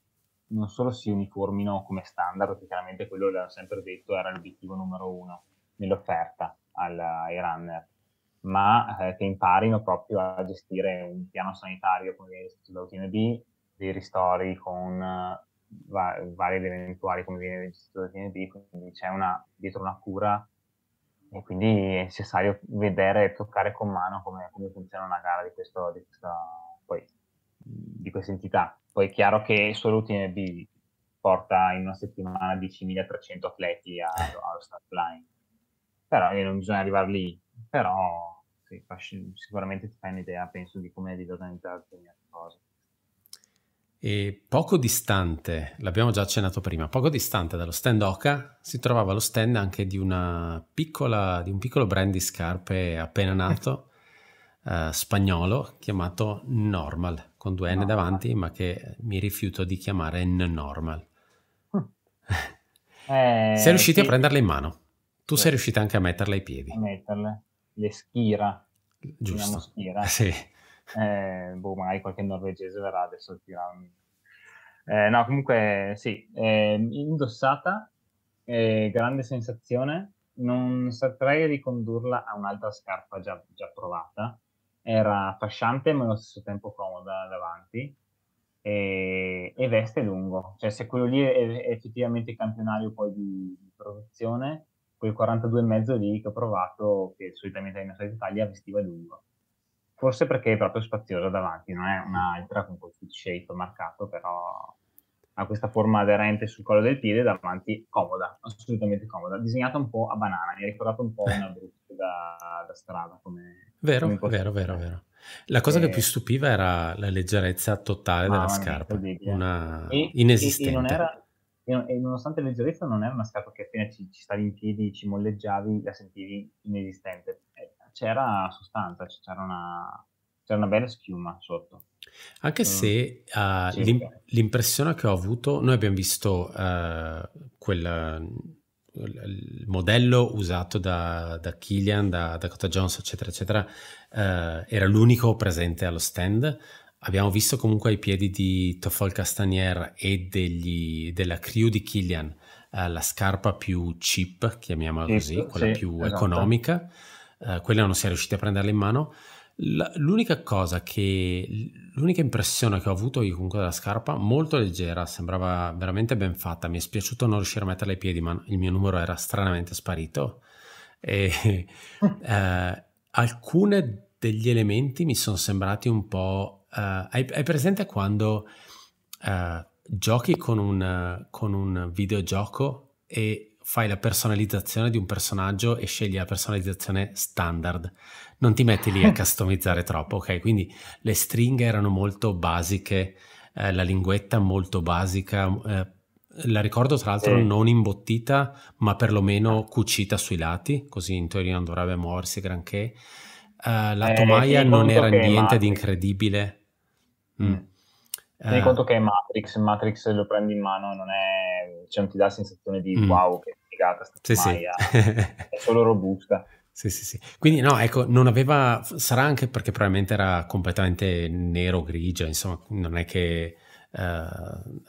non solo si uniformino come standard, che chiaramente quello l'hanno sempre detto era l'obiettivo numero uno nell'offerta ai runner, ma eh, che imparino proprio a gestire un piano sanitario come è stato da UTMB, dei ristori con va- vari ed eventuali come viene registrato da TNB, quindi c'è una, dietro una cura e quindi è necessario vedere e toccare con mano come, come funziona una gara di, questo, di, questa, poi, di questa entità. Poi è chiaro che solo UTMB porta in una settimana 10.300 atleti eh. allo start line, però eh, non bisogna arrivare lì, però sì, sicuramente ti fai un'idea, penso, di come devi organizzare determinate cose e poco distante, l'abbiamo già accennato prima, poco distante dallo stand Oca si trovava lo stand anche di, piccola, di un piccolo brand di scarpe appena nato, [laughs] eh, spagnolo, chiamato Normal, con due N no. davanti, ma che mi rifiuto di chiamare N-Normal. Hm. [laughs] Eh, sei riusciti sì. a prenderle in mano. Tu sì. sei riuscita anche a metterle ai piedi. A metterle. Le schira. Giusto. Schira. [laughs] Sì. Eh, boh, magari qualche norvegese verrà adesso a tirarmi. Eh, no, comunque sì, eh, indossata, eh, grande sensazione, non saprei ricondurla a un'altra scarpa già, già provata. Era fasciante ma allo stesso tempo comoda davanti e, e veste lungo. Cioè se quello lì è, è effettivamente campionario poi di, di produzione, quel 42,5 lì che ho provato, che solitamente nella nostra Italia vestiva lungo forse perché è proprio spaziosa davanti, non è un'altra con quel foot shape marcato, però ha questa forma aderente sul collo del piede davanti, comoda, assolutamente comoda, disegnata un po' a banana, mi ha ricordato un po' una brutta da, da strada. Come, vero, come vero, vero, vero. La cosa e... che eh, più stupiva era la leggerezza totale Mamma della scarpa, una... e, inesistente. E, non era, e, nonostante la leggerezza non era una scarpa che appena ci, ci stavi in piedi, ci molleggiavi, la sentivi inesistente. Eh, c'era sostanza, c'era una, c'era una bella schiuma sotto. Anche se uh, l'im- l'impressione che ho avuto, noi abbiamo visto uh, quel, il modello usato da, da Killian, da Dakota Jones, eccetera, eccetera, uh, era l'unico presente allo stand. Abbiamo visto comunque ai piedi di Toffol Castanier e degli, della crew di Killian eh, la scarpa più cheap, chiamiamola così, quella sì, più esatto. economica eh, quella non si è riusciti a prenderla in mano. L'unica cosa che, l'unica impressione che ho avuto io comunque della scarpa, molto leggera, sembrava veramente ben fatta, mi è spiaciuto non riuscire a metterla ai piedi, ma il mio numero era stranamente sparito. E, [laughs] eh, alcune degli elementi mi sono sembrati un po'... Eh, hai, hai, presente quando eh, giochi con un, con un videogioco e fai la personalizzazione di un personaggio e scegli la personalizzazione standard. Non ti metti lì a [laughs] customizzare troppo, ok? Quindi le stringhe erano molto basiche, eh, la linguetta molto basica. Mm, eh, la ricordo tra l'altro sì. non imbottita, ma perlomeno cucita sui lati, così in teoria non dovrebbe muoversi granché. Uh, la eh, tomaia non era niente di incredibile. Mm. mm. Eh. Tieni eh. conto che è Matrix, Matrix lo prendi in mano e non, è, cioè, non ti dà la sensazione di mm. wow che figata sta sì, sì. [laughs] è solo robusta. Sì, sì, sì. Quindi no, ecco, non aveva, sarà anche perché probabilmente era completamente nero-grigia, insomma, non è che eh,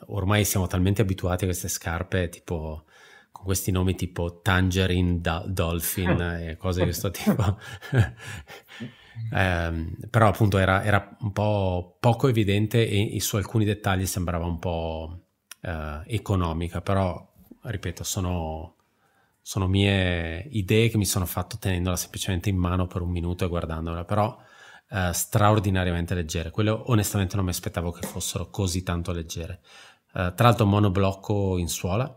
ormai siamo talmente abituati a queste scarpe tipo con questi nomi tipo Tangerine Dolphin [laughs] e cose di questo tipo. [laughs] Eh, però appunto era, era, un po' poco evidente e, e, su alcuni dettagli sembrava un po' eh, economica, però ripeto, sono, sono, mie idee che mi sono fatto tenendola semplicemente in mano per un minuto e guardandola, però eh, straordinariamente leggere. Quello onestamente non mi aspettavo che fossero così tanto leggere. Eh, tra l'altro monoblocco in suola,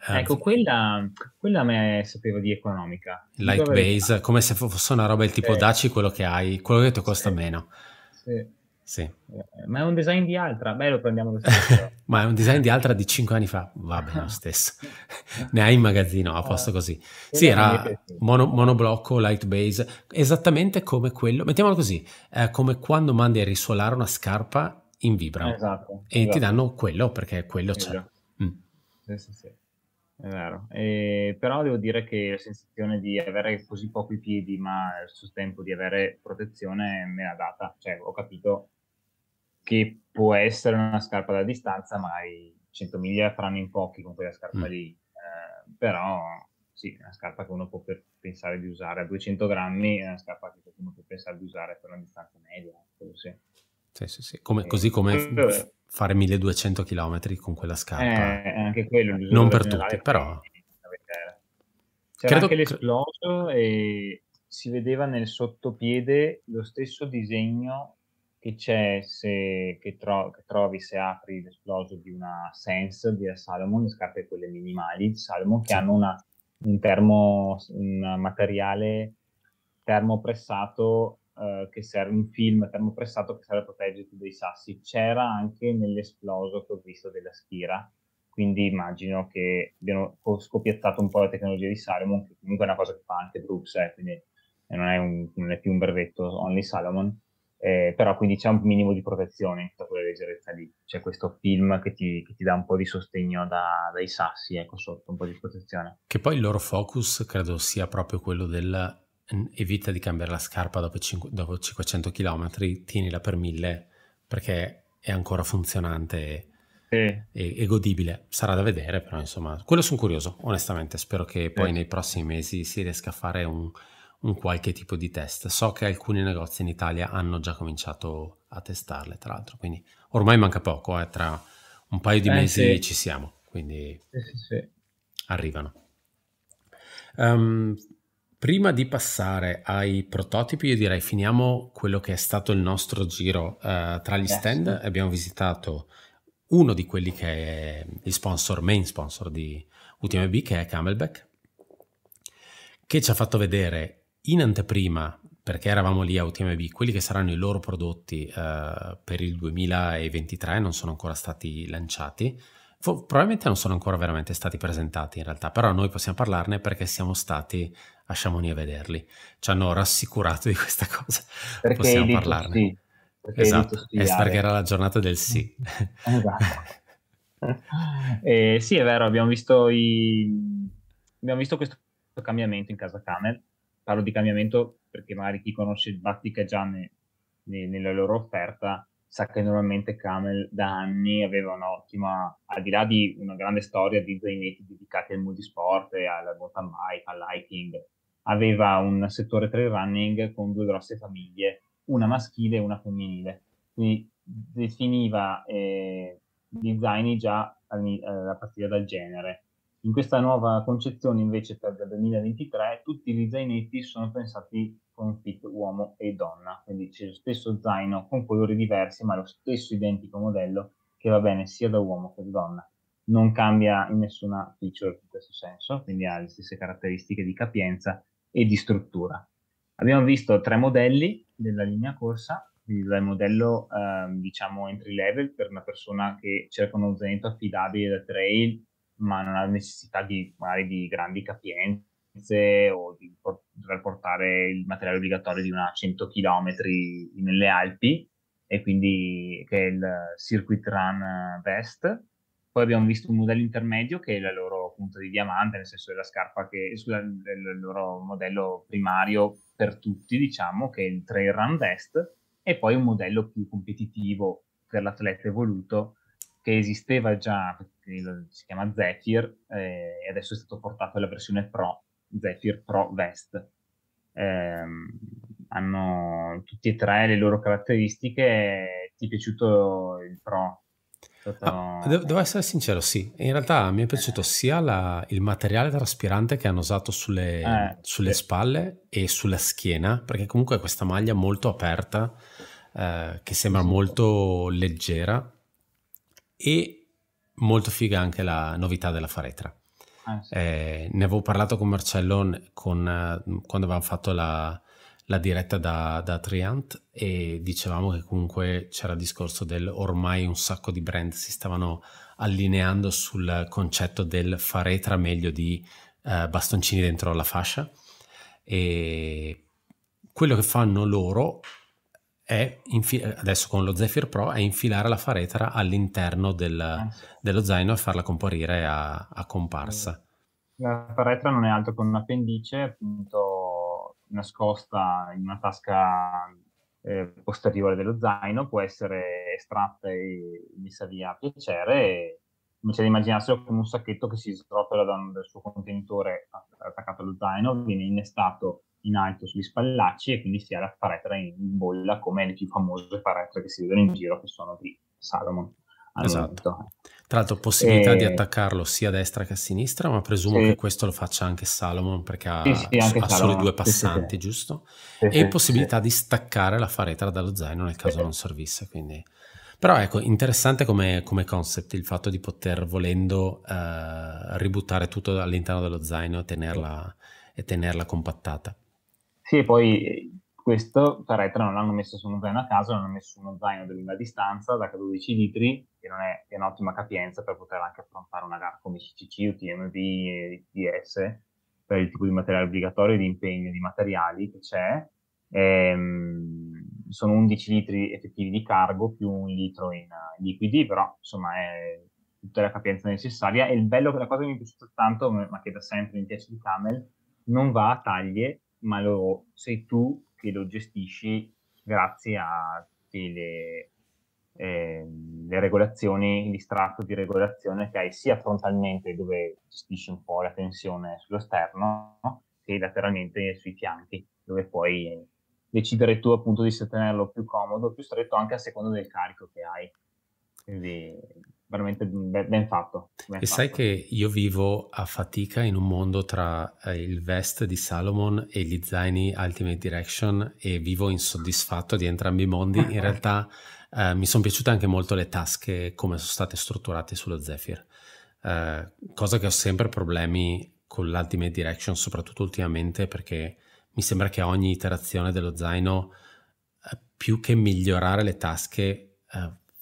Ecco, Anzi. Ecco, quella, quella me sapevo di economica. Light Lightbase, come se fosse una roba del tipo sì. daci quello che hai, quello che ti costa sì. meno. Sì. sì. Eh, ma è un design di altra, beh lo prendiamo lo stesso. [laughs] Ma è un design di altra di 5 anni fa, va bene lo [laughs] stesso. [laughs] ne hai in magazzino, a posto eh, così. Sì, era mono, monoblocco, base, esattamente come quello, mettiamolo così, eh, come quando mandi a risuolare una scarpa in vibra esatto, e esatto. ti danno quello perché quello esatto. Mm. Sì, sì, sì è vero. Eh, però devo dire che la sensazione di avere così pochi piedi, ma al stesso tempo di avere protezione, me l'ha data. Cioè, ho capito che può essere una scarpa da distanza, ma i 100 miglia faranno in pochi con quella scarpa mm. lì. Eh, però sì, è una scarpa che uno può pensare di usare a 200 grammi, è una scarpa che uno può pensare di usare per una distanza media, Forse. Sì, sì, sì. Come, eh, così come fare 1200 km con quella scarpa. Eh, eh anche quello. Non per tutti, però. C'era Credo... anche l'esploso e si vedeva nel sottopiede lo stesso disegno che c'è se che, tro- che trovi se apri l'esploso di una Sense di Salomon, le scarpe quelle minimali di Salomon che sì. hanno una, un termo un materiale termopressato eh, che serve un film termopressato che serve a proteggerti dai sassi. C'era anche nell'esploso che ho visto della schira, quindi immagino che abbiano scopiazzato un po' la tecnologia di Salomon, che comunque è una cosa che fa anche Brooks, eh, quindi non è, un, non è, più un brevetto only Salomon. Eh, però quindi c'è un minimo di protezione in tutta quella leggerezza lì, c'è questo film che ti, che ti dà un po' di sostegno da, dai sassi, ecco sotto, un po' di protezione. Che poi il loro focus credo sia proprio quello del evita di cambiare la scarpa dopo, cinque, dopo 500 km, tienila per 1000 perché è ancora funzionante e, e, e, godibile. Sarà da vedere, però insomma, quello sono curioso, onestamente. Spero che poi eh. nei prossimi mesi si riesca a fare un, un, qualche tipo di test. So che alcuni negozi in Italia hanno già cominciato a testarle, tra l'altro, quindi ormai manca poco, eh, tra un paio di eh, mesi sì. ci siamo, quindi sì, sì, arrivano. Um, Prima di passare ai prototipi, io direi finiamo quello che è stato il nostro giro uh, tra gli yes. stand. Abbiamo visitato uno di quelli che è il sponsor, main sponsor di UTMB, che è Camelback, che ci ha fatto vedere in anteprima, perché eravamo lì a UTMB, quelli che saranno i loro prodotti uh, per il 2023, non sono ancora stati lanciati For- probabilmente non sono ancora veramente stati presentati in realtà, però noi possiamo parlarne perché siamo stati a Chamonix a vederli. Ci hanno rassicurato di questa [laughs] cosa. Perché possiamo parlarne. Sì. Perché esatto, è perché era la giornata del sì. [laughs] Esatto. [laughs] eh, sì, è vero, abbiamo visto, i... abbiamo visto questo cambiamento in casa Camel. Parlo di cambiamento perché magari chi conosce il Batticagiane nella loro offerta sa che normalmente Camel da anni aveva un'ottima, al di là di una grande storia di zainetti dedicati al multisport, alla mountain bike, al all'iking, aveva un settore trail running con due grosse famiglie, una maschile e una femminile. Quindi definiva eh, zaini già eh, a partire dal genere. In questa nuova concezione invece per il 2023 tutti gli zainetti sono pensati con fit uomo e donna, quindi c'è lo stesso zaino con colori diversi, ma lo stesso identico modello che va bene sia da uomo che da donna. Non cambia in nessuna feature in questo senso, quindi ha le stesse caratteristiche di capienza e di struttura. Abbiamo visto tre modelli della linea corsa, il modello eh, diciamo entry level per una persona che cerca uno zainetto affidabile da trail ma non ha necessità di, magari di grandi capienze vacanze o di dover portare il materiale obbligatorio di una 100 km nelle Alpi e quindi che è il Circuit Run Vest. Poi abbiamo visto un modello intermedio che è la loro punta di diamante, nel senso della scarpa che, è il loro modello primario per tutti, diciamo, che è il Trail Run Vest, e poi un modello più competitivo per l'atleta evoluto che esisteva già, si chiama Zephyr, eh, e adesso è stato portato alla versione Pro, Zephyr Pro Vest. Eh, hanno tutti e tre le loro caratteristiche. Ti è piaciuto il Pro? Ah, devo essere sincero, sì. In realtà mi è piaciuto sia la, il materiale traspirante che hanno usato sulle, eh, sulle sì. spalle e sulla schiena, perché comunque è questa maglia molto aperta, eh, che sembra sì. molto leggera e molto figa anche la novità della faretra. Eh, eh, ne avevo parlato con Marcello con, eh, quando avevamo fatto la, la diretta da, da, Triant e dicevamo che comunque c'era il discorso del ormai un sacco di brand si stavano allineando sul concetto del fare tra meglio di eh, bastoncini dentro la fascia e quello che fanno loro è infi- adesso con lo Zephyr Pro è infilare la faretra all'interno del, ah. dello zaino e farla comparire a, a comparsa. Eh, la faretra non è altro che un'appendice appunto nascosta in una tasca eh, posteriore dello zaino, può essere estratta e messa via a piacere e invece di immaginarselo come un sacchetto che si srotola dal suo contenitore attaccato allo zaino, viene innestato in alto sugli spallacci e quindi si ha la faretra in bolla come le più famose faretre che si vedono in giro che sono di Salomon. Esatto. Tra l'altro possibilità e... di attaccarlo sia a destra che a sinistra, ma presumo sì. che questo lo faccia anche Salomon perché ha, sì, sì, ha solo i due passanti, giusto? e possibilità di staccare la faretra dallo zaino nel caso non servisse. Quindi... Però ecco, interessante come, come, concept il fatto di poter volendo eh, ributtare tutto all'interno dello zaino e tenerla, e tenerla compattata. Sì, e poi eh, questo Carretta non l'hanno messo su uno zaino a caso, l'hanno messo su uno zaino di lunga distanza da 12 litri, che non è, è un'ottima capienza per poter anche affrontare una gara come CCC, UTMV, eh, ITS, per il tipo di materiale obbligatorio, e di impegno, di materiali che c'è. Ehm, sono 11 litri effettivi di cargo più un litro in, in eh, liquidi, però insomma è tutta la capienza necessaria. E il bello, la cosa che mi è piaciuta tanto, ma che da sempre mi piace di Camel, non va a taglie ma lo, sei tu che lo gestisci grazie a le, eh, le regolazioni, l'istratto di regolazione che hai sia frontalmente dove gestisci un po' la tensione sullo sterno no? che lateralmente sui fianchi dove puoi decidere tu appunto di tenerlo più comodo, più stretto anche a seconda del carico che hai. Quindi veramente ben fatto. Ben e fatto. sai che io vivo a fatica in un mondo tra eh, il vest di Salomon e gli zaini Ultimate Direction e vivo insoddisfatto di entrambi i mondi. [laughs] In realtà eh, mi sono piaciute anche molto le tasche come sono state strutturate sullo Zephyr, eh, cosa che ho sempre problemi con l'Ultimate Direction, soprattutto ultimamente perché mi sembra che ogni iterazione dello zaino, eh, più che migliorare le tasche, eh,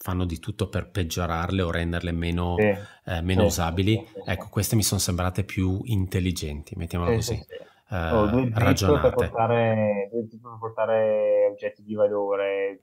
fanno di tutto per peggiorarle o renderle meno, sì. eh, meno sì, usabili. Sì, ecco, queste mi sono sembrate più intelligenti, mettiamola così. Eh, oh, due ragionate. Per portare, due per portare oggetti di valore,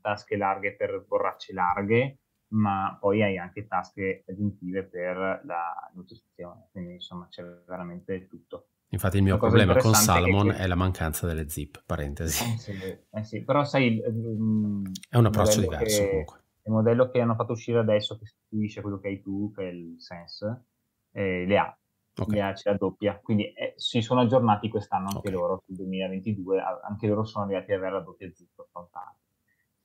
tasche larghe per borracce larghe, ma poi hai anche tasche aggiuntive per la nutrizione, quindi insomma c'è veramente tutto. Infatti il mio problema con Salomon è, che... è, la mancanza delle zip, parentesi. Eh sì, eh sì. però sai... Mh, è un approccio diverso che... comunque il modello che hanno fatto uscire adesso, che sostituisce quello che hai tu, che è il Sense, eh, le ha. Okay. Le ha c'è la doppia. Quindi eh, si sono aggiornati quest'anno anche okay. loro, sul 2022, anche loro sono arrivati ad avere la doppia zip frontale.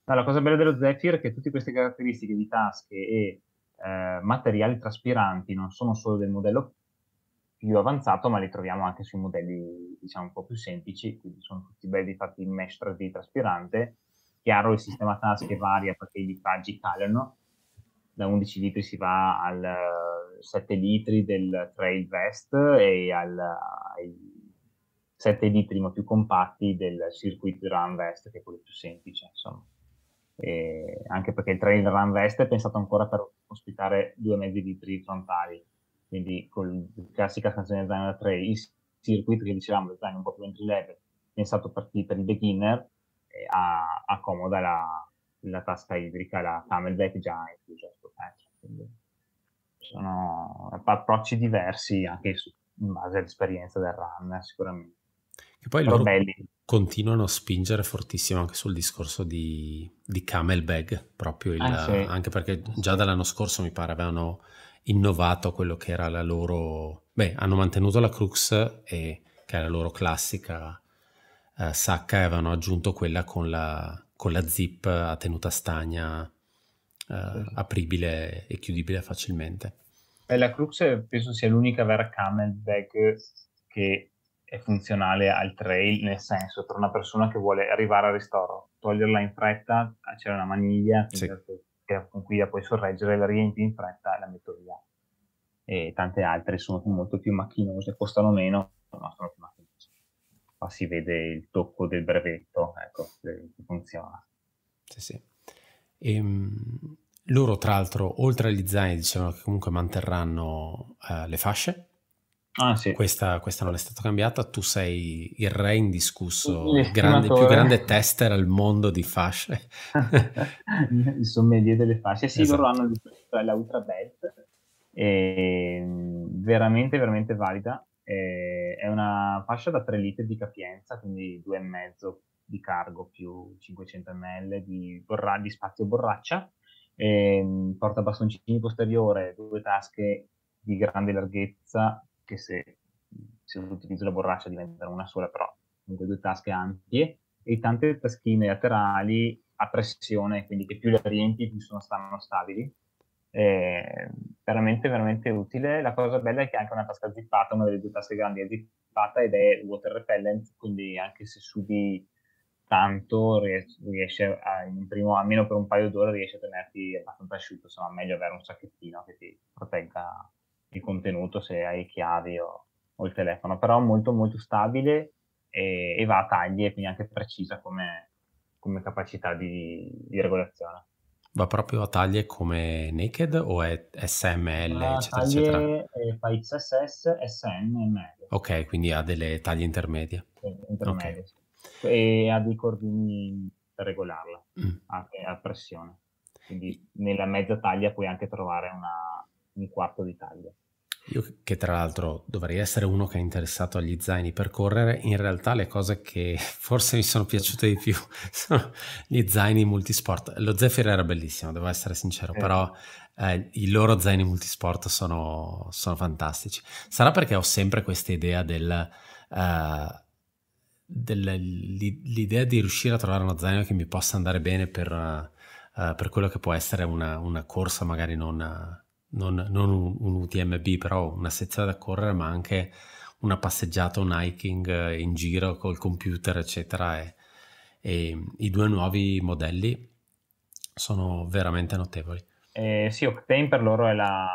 No, la cosa bella dello Zephyr è che tutte queste caratteristiche di tasche e eh, materiali traspiranti non sono solo del modello più avanzato, ma li troviamo anche sui modelli diciamo un po' più semplici, quindi sono tutti belli fatti in mesh 3D traspirante chiaro il sistema tasche varia perché i litraggi calano, da 11 litri si va al 7 eh, litri del Trail Vest e al, ai 7 litri ma più compatti del circuito Run Vest che è quello più semplice insomma. E anche perché il Trail Run Vest è pensato ancora per ospitare due mezzi litri frontali quindi con la classica stazione zaino da trail, il circuito che dicevamo, lo zaino un po' più entry level, pensato per, chi, per il beginner, ha, ha comoda la, la, tasca idrica, la Camelback già inclusa cioè, questo patch. Quindi sono approcci diversi anche su, in base all'esperienza del runner eh, sicuramente. Che poi loro belli. continuano a spingere fortissimo anche sul discorso di, di Camelback, proprio il, ah, sì. anche perché già dall'anno scorso mi pare avevano innovato quello che era la loro... Beh, hanno mantenuto la Crux e che è la loro classica eh, sacca e avevano aggiunto quella con la, con la zip eh, a tenuta stagna eh, apribile e chiudibile facilmente. Beh, la Crux eh, penso sia l'unica vera camelback che è funzionale al trail, nel senso per una persona che vuole arrivare al ristoro, toglierla in fretta, ah, c'è una maniglia sì. che, con cui la puoi sorreggere, la riempi in fretta e la metto via. E tante altre sono molto più macchinose, costano meno, ma sono più macchinose qua si vede il tocco del brevetto, ecco, che funziona. Sì, sì. E, ehm, loro, tra l'altro, oltre agli zaini, dicevano che comunque manterranno uh, le fasce. Ah, sì. questa, questa, non è stata cambiata. Tu sei il re indiscusso, il grande, più grande tester al mondo di fasce. [laughs] il sommelier delle fasce. Sì, esatto. loro hanno la Ultra Belt, è ehm, veramente, veramente valida. È ehm, è una fascia da 3 litri di capienza, quindi 2,5 di cargo più 500 ml di, borra- di spazio borraccia, e, ehm, porta bastoncini posteriore, due tasche di grande larghezza che se, se utilizzo la borraccia diventano una sola, però comunque due tasche ampie e tante taschine laterali a pressione, quindi che più le riempi più sono, stanno stabili eh, veramente veramente utile. La cosa bella è che è anche una tasca zippata, una delle due tasche grandi è zippata ed è water repellent, quindi anche se subi tanto riesce a, in primo, almeno per un paio d'ore riesce a tenerti abbastanza asciutto, insomma meglio avere un sacchettino che ti protegga il contenuto se hai chiavi o, o il telefono, però molto molto stabile e, e va a tagli quindi anche precisa come, come capacità di, di regolazione. Va proprio a taglie come Naked o è SML, Ma eccetera, eccetera? fa XSS, SN e ML. Ok, quindi ha delle taglie intermedie. Sì, intermedie. Okay. E ha dei cordini per regolarla, mm. anche a pressione. Quindi nella mezza taglia puoi anche trovare una, un quarto di taglia. Io che tra l'altro dovrei essere uno che è interessato agli zaini per correre, in realtà le cose che [laughs] forse mi sono piaciute di più [laughs] sono gli zaini multisport. Lo Zephyr era bellissimo, devo essere sincero, eh. però eh, i loro zaini multisport sono, sono, fantastici. Sarà perché ho sempre questa idea del... Uh, eh, dell'idea di riuscire a trovare uno zaino che mi possa andare bene per, uh, per quello che può essere una, una corsa magari non, non, non un, un, UTMB, però una sezione da correre, ma anche una passeggiata, un hiking eh, in giro col computer, eccetera. E, e i due nuovi modelli sono veramente notevoli. Eh, sì, Octane per loro è la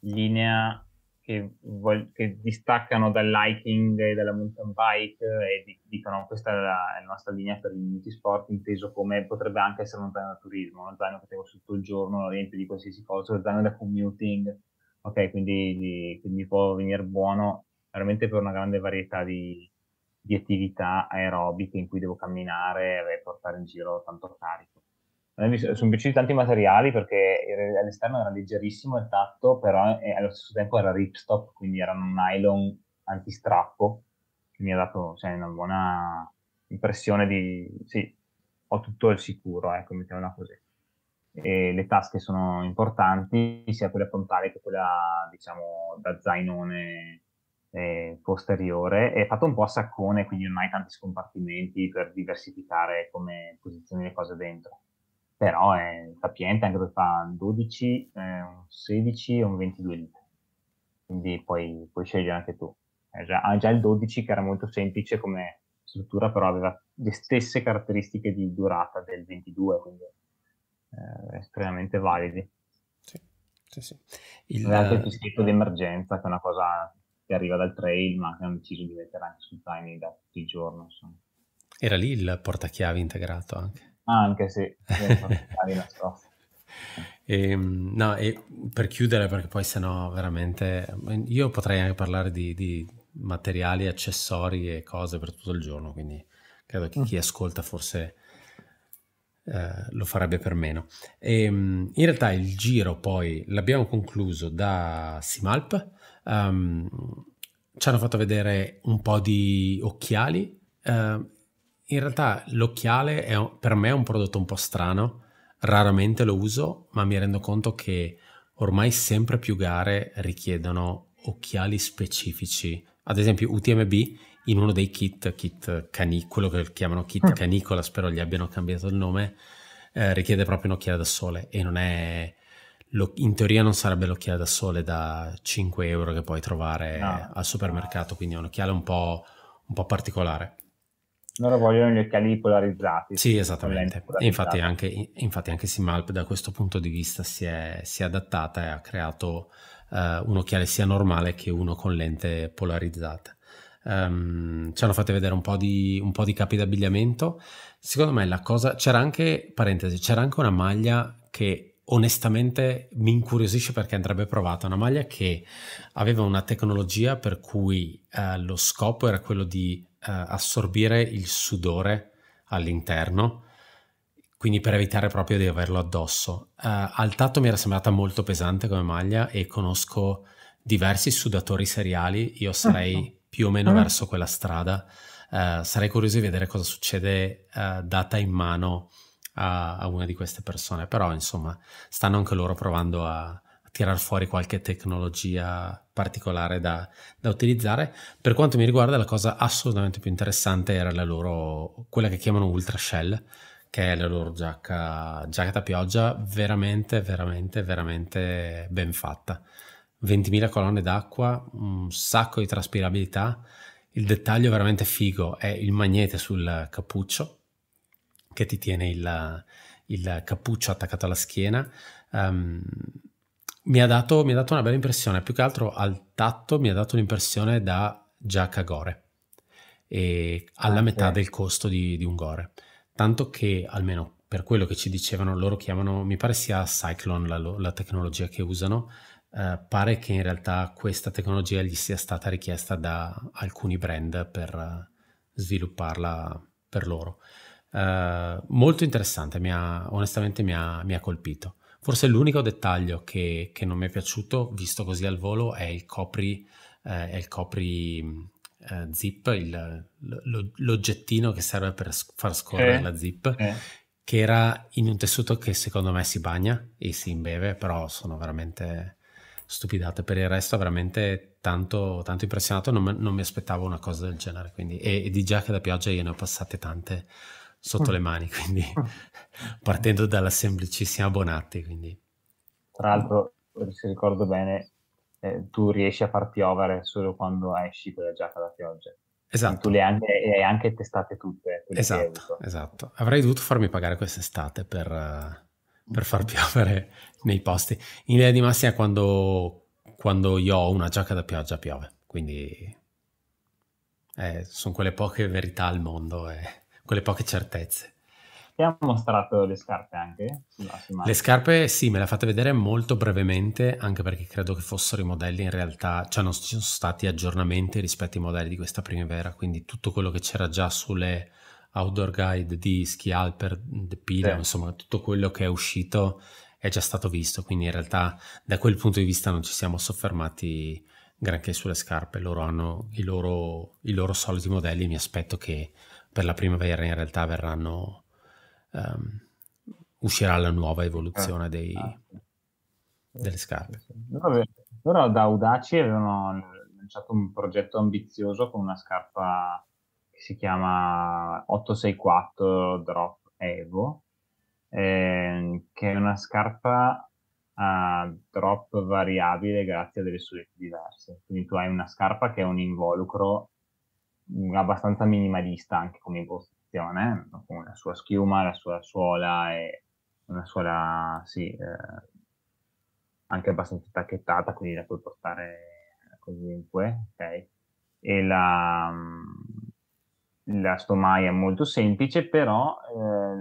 linea che, vog- che distaccano dall'hiking e dalla mountain bike eh, e di- dicono questa è la, è la nostra linea per il multisport inteso come potrebbe anche essere un zaino da turismo, un zaino che tengo tutto il giorno, lo riempio di qualsiasi cosa, un zaino da commuting, ok, quindi, di, può venire buono veramente per una grande varietà di, di attività aerobiche in cui devo camminare e portare in giro tanto carico sono piaciuti tanti materiali perché all'esterno era leggerissimo il tatto, però allo stesso tempo era ripstop, quindi era un nylon antistrappo, che mi ha dato cioè, una buona impressione di... sì, ho tutto al sicuro, ecco, mettiamola così. E le tasche sono importanti, sia quella frontale che quella, diciamo, da zainone eh, posteriore. È fatto un po' a saccone, quindi non hai tanti scompartimenti per diversificare come posizioni le cose dentro però è sapiente anche perché fa un 12, eh, un 16 e un 22 litri. Quindi puoi, puoi scegliere anche tu. Eh, già, ha ah, già il 12 che era molto semplice come struttura, però aveva le stesse caratteristiche di durata del 22, quindi eh, estremamente validi. Sì, sì, sì. Il... Anche il pischetto eh, d'emergenza, che è una cosa che arriva dal trail, ma che hanno deciso di mettere anche sul timing da tutti i giorni. Insomma. Era lì il portachiavi integrato anche? Anche se [laughs] E, ehm, no, e per chiudere, perché poi sennò veramente io potrei anche parlare di, di materiali, accessori e cose per tutto il giorno, quindi credo che chi mm. ascolta forse eh, lo farebbe per meno. E, ehm, in realtà il giro poi l'abbiamo concluso da Simalp, um, ci hanno fatto vedere un po' di occhiali in realtà l'occhiale è, per me è un prodotto un po' strano, raramente lo uso, ma mi rendo conto che ormai sempre più gare richiedono occhiali specifici. Ad esempio UTMB in uno dei kit, kit cani, quello che chiamano kit mm. canicola, spero gli abbiano cambiato il nome, eh, richiede proprio un occhiale da sole e non è... in teoria non sarebbe l'occhiale da sole da 5 euro che puoi trovare no. al supermercato, quindi è un occhiale un po', un po particolare. Loro vogliono gli occhiali polarizzati. Sì, esattamente. Polarizzati. Infatti anche, infatti anche Simalp da questo punto di vista si è, si è adattata e ha creato uh, un occhiale sia normale che uno con lente polarizzata. Um, ci hanno fatto vedere un po, di, un po' di capi d'abbigliamento. Secondo me la cosa... C'era anche, parentesi, c'era anche una maglia che onestamente mi incuriosisce perché andrebbe provata una maglia che aveva una tecnologia per cui eh, lo scopo era quello di eh, assorbire il sudore all'interno, quindi per evitare proprio di averlo addosso. Uh, al tatto mi era sembrata molto pesante come maglia e conosco diversi sudatori seriali, io ah, sarei uh-huh. più o meno uh-huh. verso quella strada. Uh, sarei curioso di vedere cosa succede uh, data in mano a, a, una di queste persone, però insomma stanno anche loro provando a, tirar fuori qualche tecnologia particolare da, da, utilizzare. Per quanto mi riguarda, la cosa assolutamente più interessante era la loro, quella che chiamano Ultra Shell, che è la loro giacca, giacca pioggia, veramente, veramente, veramente ben fatta. 20.000 colonne d'acqua, un sacco di traspirabilità. Il dettaglio veramente figo è il magnete sul cappuccio che ti tiene il, il cappuccio attaccato alla schiena. Um, mi ha, dato, mi ha dato una bella impressione, più che altro al tatto mi ha dato l'impressione da giacca gore e alla ah, metà eh. del costo di, di un gore. Tanto che almeno per quello che ci dicevano, loro chiamano, mi pare sia Cyclone la, la tecnologia che usano, eh, pare che in realtà questa tecnologia gli sia stata richiesta da alcuni brand per eh, svilupparla per loro. Eh, molto interessante, mi ha, onestamente mi ha, mi ha colpito. Forse l'unico dettaglio che, che, non mi è piaciuto, visto così al volo, è il copri, eh, è il copri eh, zip, il, lo, l'oggettino che serve per far scorrere eh, la zip, eh. che era in un tessuto che secondo me si bagna e si imbeve, però sono veramente stupidate. Per il resto, veramente tanto, tanto impressionato. Non, non mi aspettavo una cosa del genere. Quindi, e, e, di che da pioggia io ne ho passate tante sotto le mm. mani, quindi [laughs] partendo dalla semplicissima Bonatti. Quindi. Tra l'altro, se ricordo bene, eh, tu riesci a far piovere solo quando esci con la giacca da pioggia. Esatto. E tu le hai anche, le hai anche testate tutte. Esatto, esatto. Avrei dovuto farmi pagare quest'estate per, eh, per far mm. piovere nei posti. In linea di massima quando, quando io ho una giacca da pioggia piove, quindi eh, sono quelle poche verità al mondo. Eh quelle poche certezze. Ti ha mostrato le scarpe anche? le scarpe sì, me le ha fatte vedere molto brevemente, anche perché credo che fossero i modelli in realtà, cioè non ci sono stati aggiornamenti rispetto ai modelli di questa primavera, quindi tutto quello che c'era già sulle outdoor guide di Ski Alper, De Pila, sì. insomma tutto quello che è uscito è già stato visto, quindi in realtà da quel punto di vista non ci siamo soffermati granché sulle scarpe, loro hanno i loro, i loro soliti modelli, mi aspetto che per la primavera in realtà verranno, um, uscirà la nuova evoluzione ah, dei, ah. delle scarpe. però da Audaci avevano lanciato un progetto ambizioso con una scarpa che si chiama 864 Drop Evo, eh, che è una scarpa a ah, drop variabile grazie a delle solette diverse. Quindi tu hai una scarpa che è un involucro abbastanza minimalista anche come impostazione, eh, con la sua schiuma, la sua suola e una suola, sì, eh, anche abbastanza tacchettata, quindi la puoi portare comunque. ok? E la, mm, la stomaia è molto semplice, però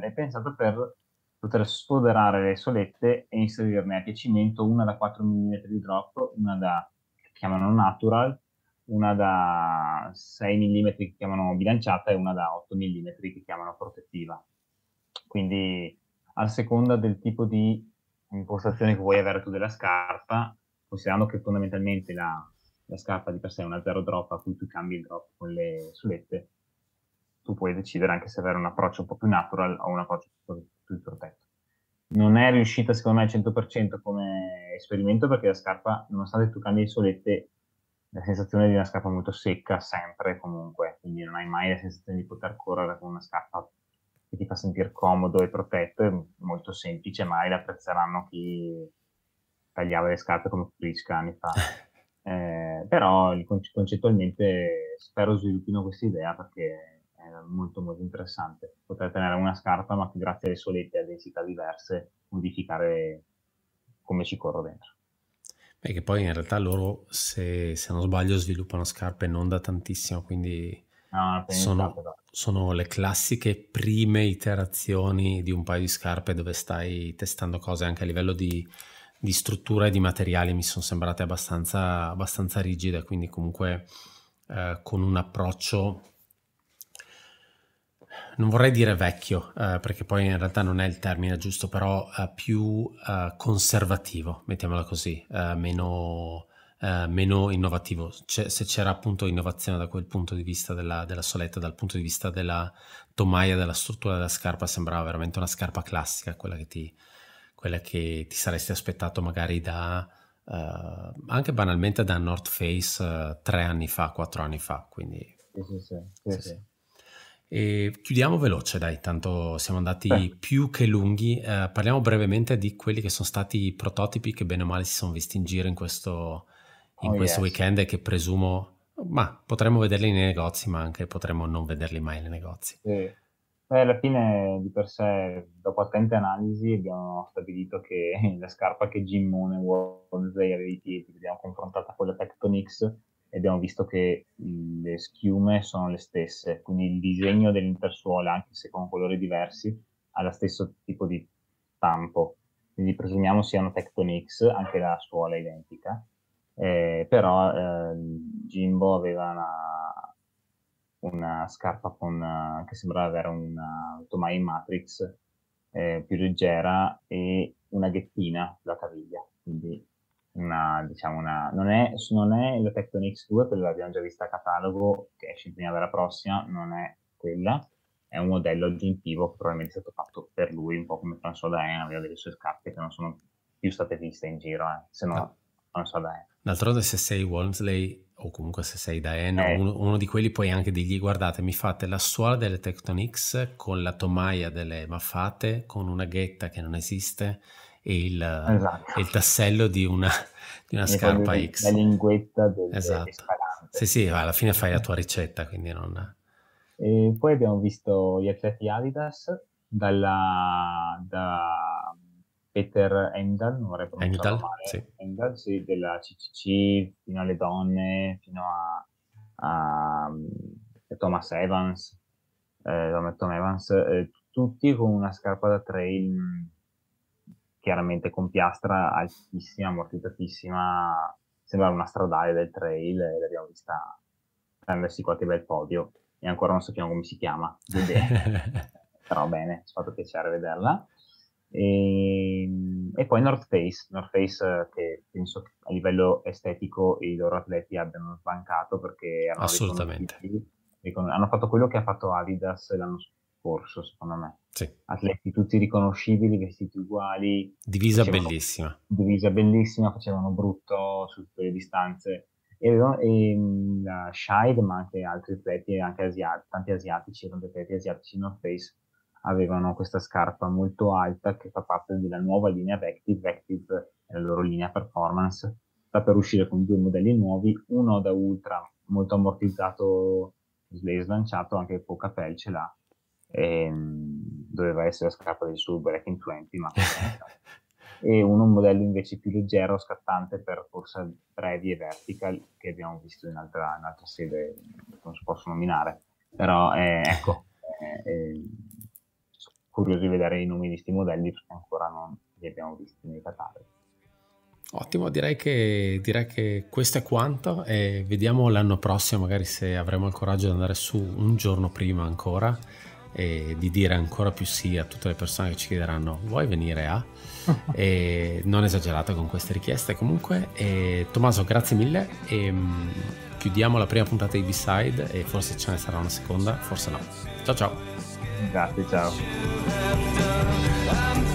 eh, è pensata per poter sfoderare le solette e inserirne a piacimento una da 4 mm di drop, una da, chiamano natural, una da 6 mm che chiamano bilanciata e una da 8 mm che chiamano protettiva. Quindi a seconda del tipo di impostazione che vuoi avere tu della scarpa, considerando che fondamentalmente la, la scarpa di per sé è una zero drop a cui tu cambi il drop con le sulette, tu puoi decidere anche se avere un approccio un po' più natural o un approccio più, più protetto. Non è riuscita secondo me al 100% come esperimento perché la scarpa, nonostante tu cambi le solette, la sensazione di una scarpa molto secca sempre comunque, quindi non hai mai la sensazione di poter correre con una scarpa che ti fa sentire comodo e protetto, è molto semplice, magari l'apprezzeranno chi tagliava le scarpe come Frisca anni fa. [laughs] Eh, però concettualmente spero sviluppino questa idea perché è molto molto interessante poter tenere una scarpa ma che grazie alle solette e a densità diverse modificare come ci corro dentro. E che poi in realtà loro, se, se non sbaglio, sviluppano scarpe non da tantissimo, quindi ah, no, sono, sono, le classiche prime iterazioni di un paio di scarpe dove stai testando cose anche a livello di, di struttura e di materiali mi sono sembrate abbastanza, abbastanza rigide, quindi comunque eh, con un approccio non vorrei dire vecchio, eh, perché poi in realtà non è il termine giusto, però eh, più eh, conservativo, mettiamola così, eh, meno, eh, meno, innovativo. C'è, se c'era appunto innovazione da quel punto di vista della, della, soletta, dal punto di vista della tomaia, della struttura della scarpa, sembrava veramente una scarpa classica, quella che ti, quella che ti saresti aspettato magari da... Eh, anche banalmente da North Face tre anni fa, quattro anni fa, quindi... sì, sì. sì. sì, sì. sì e chiudiamo veloce, dai, tanto siamo andati eh. più che lunghi. Eh, parliamo brevemente di quelli che sono stati i prototipi che bene o male si sono visti in giro in questo, in oh, questo yes. weekend e che presumo, ma potremmo vederli nei negozi, ma anche potremmo non vederli mai nei negozi. Sì. Beh, alla fine di per sé, dopo attente analisi, abbiamo stabilito che [laughs] la scarpa che Jim Moon e Wolsey aveva ai piedi, l'abbiamo confrontata con la Tectonics e abbiamo visto che le schiume sono le stesse, quindi il disegno dell'intersuola, anche se con colori diversi, ha lo stesso tipo di stampo. Quindi presumiamo siano Tectonics, anche la suola è identica, eh, però eh, Jimbo aveva una, una scarpa con, eh, che sembrava avere una eh, Tomai Matrix eh, più leggera e una ghettina sulla caviglia, quindi una, diciamo una, non, è, non è la Tectonics 2 quella l'abbiamo già vista a catalogo, che esce in primavera prossima, non è quella, è un modello aggiuntivo che probabilmente è stato fatto per lui, un po' come François Daen aveva delle sue scarpe che non sono più state viste in giro, eh, se no, no. Ah. François Daen. D'altronde se sei Walmsley o comunque se sei Daen, eh. uno, uno, di quelli puoi anche dirgli guardate mi fate la suola delle Tectonics con la tomaia delle maffate, con una ghetta che non esiste e il, esatto. il tassello di una, [laughs] di una scarpa di, X. La linguetta del esatto. Sì, sì, alla fine fai la tua ricetta, quindi non... E poi abbiamo visto gli atleti Adidas dalla, da Peter Heimdall, non vorrei pronunciarlo male, sì. Heimdall, sì, della CCC fino alle donne, fino a, a, a mm, Thomas Evans, eh, Thomas Evans eh, tutti con una scarpa da trail mm, chiaramente con piastra altissima, ammortizzatissima, sembrava una stradale del trail e l'abbiamo vista prendersi qualche bel podio e ancora non sappiamo come si chiama, [laughs] però bene, ci ha fatto piacere vederla. E, ehm, e, poi North Face, North Face eh, che penso che a livello estetico i loro atleti abbiano sbancato perché erano assolutamente hanno fatto quello che ha fatto Adidas l'anno scorso scorso, secondo me. Sì. Atleti tutti riconoscibili, vestiti uguali. Divisa facevano, bellissima. Divisa bellissima, facevano brutto su tutte le distanze. E, e mm, la Scheid, ma anche altri atleti, anche asiat- tanti asiatici, tanti atleti asiatici in North Face, avevano questa scarpa molto alta che fa parte della nuova linea Vective. Vective è la loro linea performance. Sta per uscire con due modelli nuovi, uno da ultra molto ammortizzato, slanciato, anche poca Pel ce l'ha, ehm, doveva essere la scarpa del suo Breaking 20, ma e un modello invece più leggero, scattante per corsa brevi e vertical che abbiamo visto in altra, in altra sede, non si possono nominare, però eh, ecco, eh, eh, curioso di vedere i nomi di questi modelli perché ancora non li abbiamo visti nei cataloghi. Ottimo, direi che, direi che, questo è quanto e vediamo l'anno prossimo magari se avremo il coraggio di andare su un giorno prima ancora e di dire ancora più sì a tutte le persone che ci chiederanno vuoi venire a? [laughs] e non esagerate con queste richieste comunque. E, Tommaso, grazie mille. E, mm, chiudiamo la prima puntata di B-Side e forse ce ne sarà una seconda, forse no. Ciao ciao. Grazie, ciao.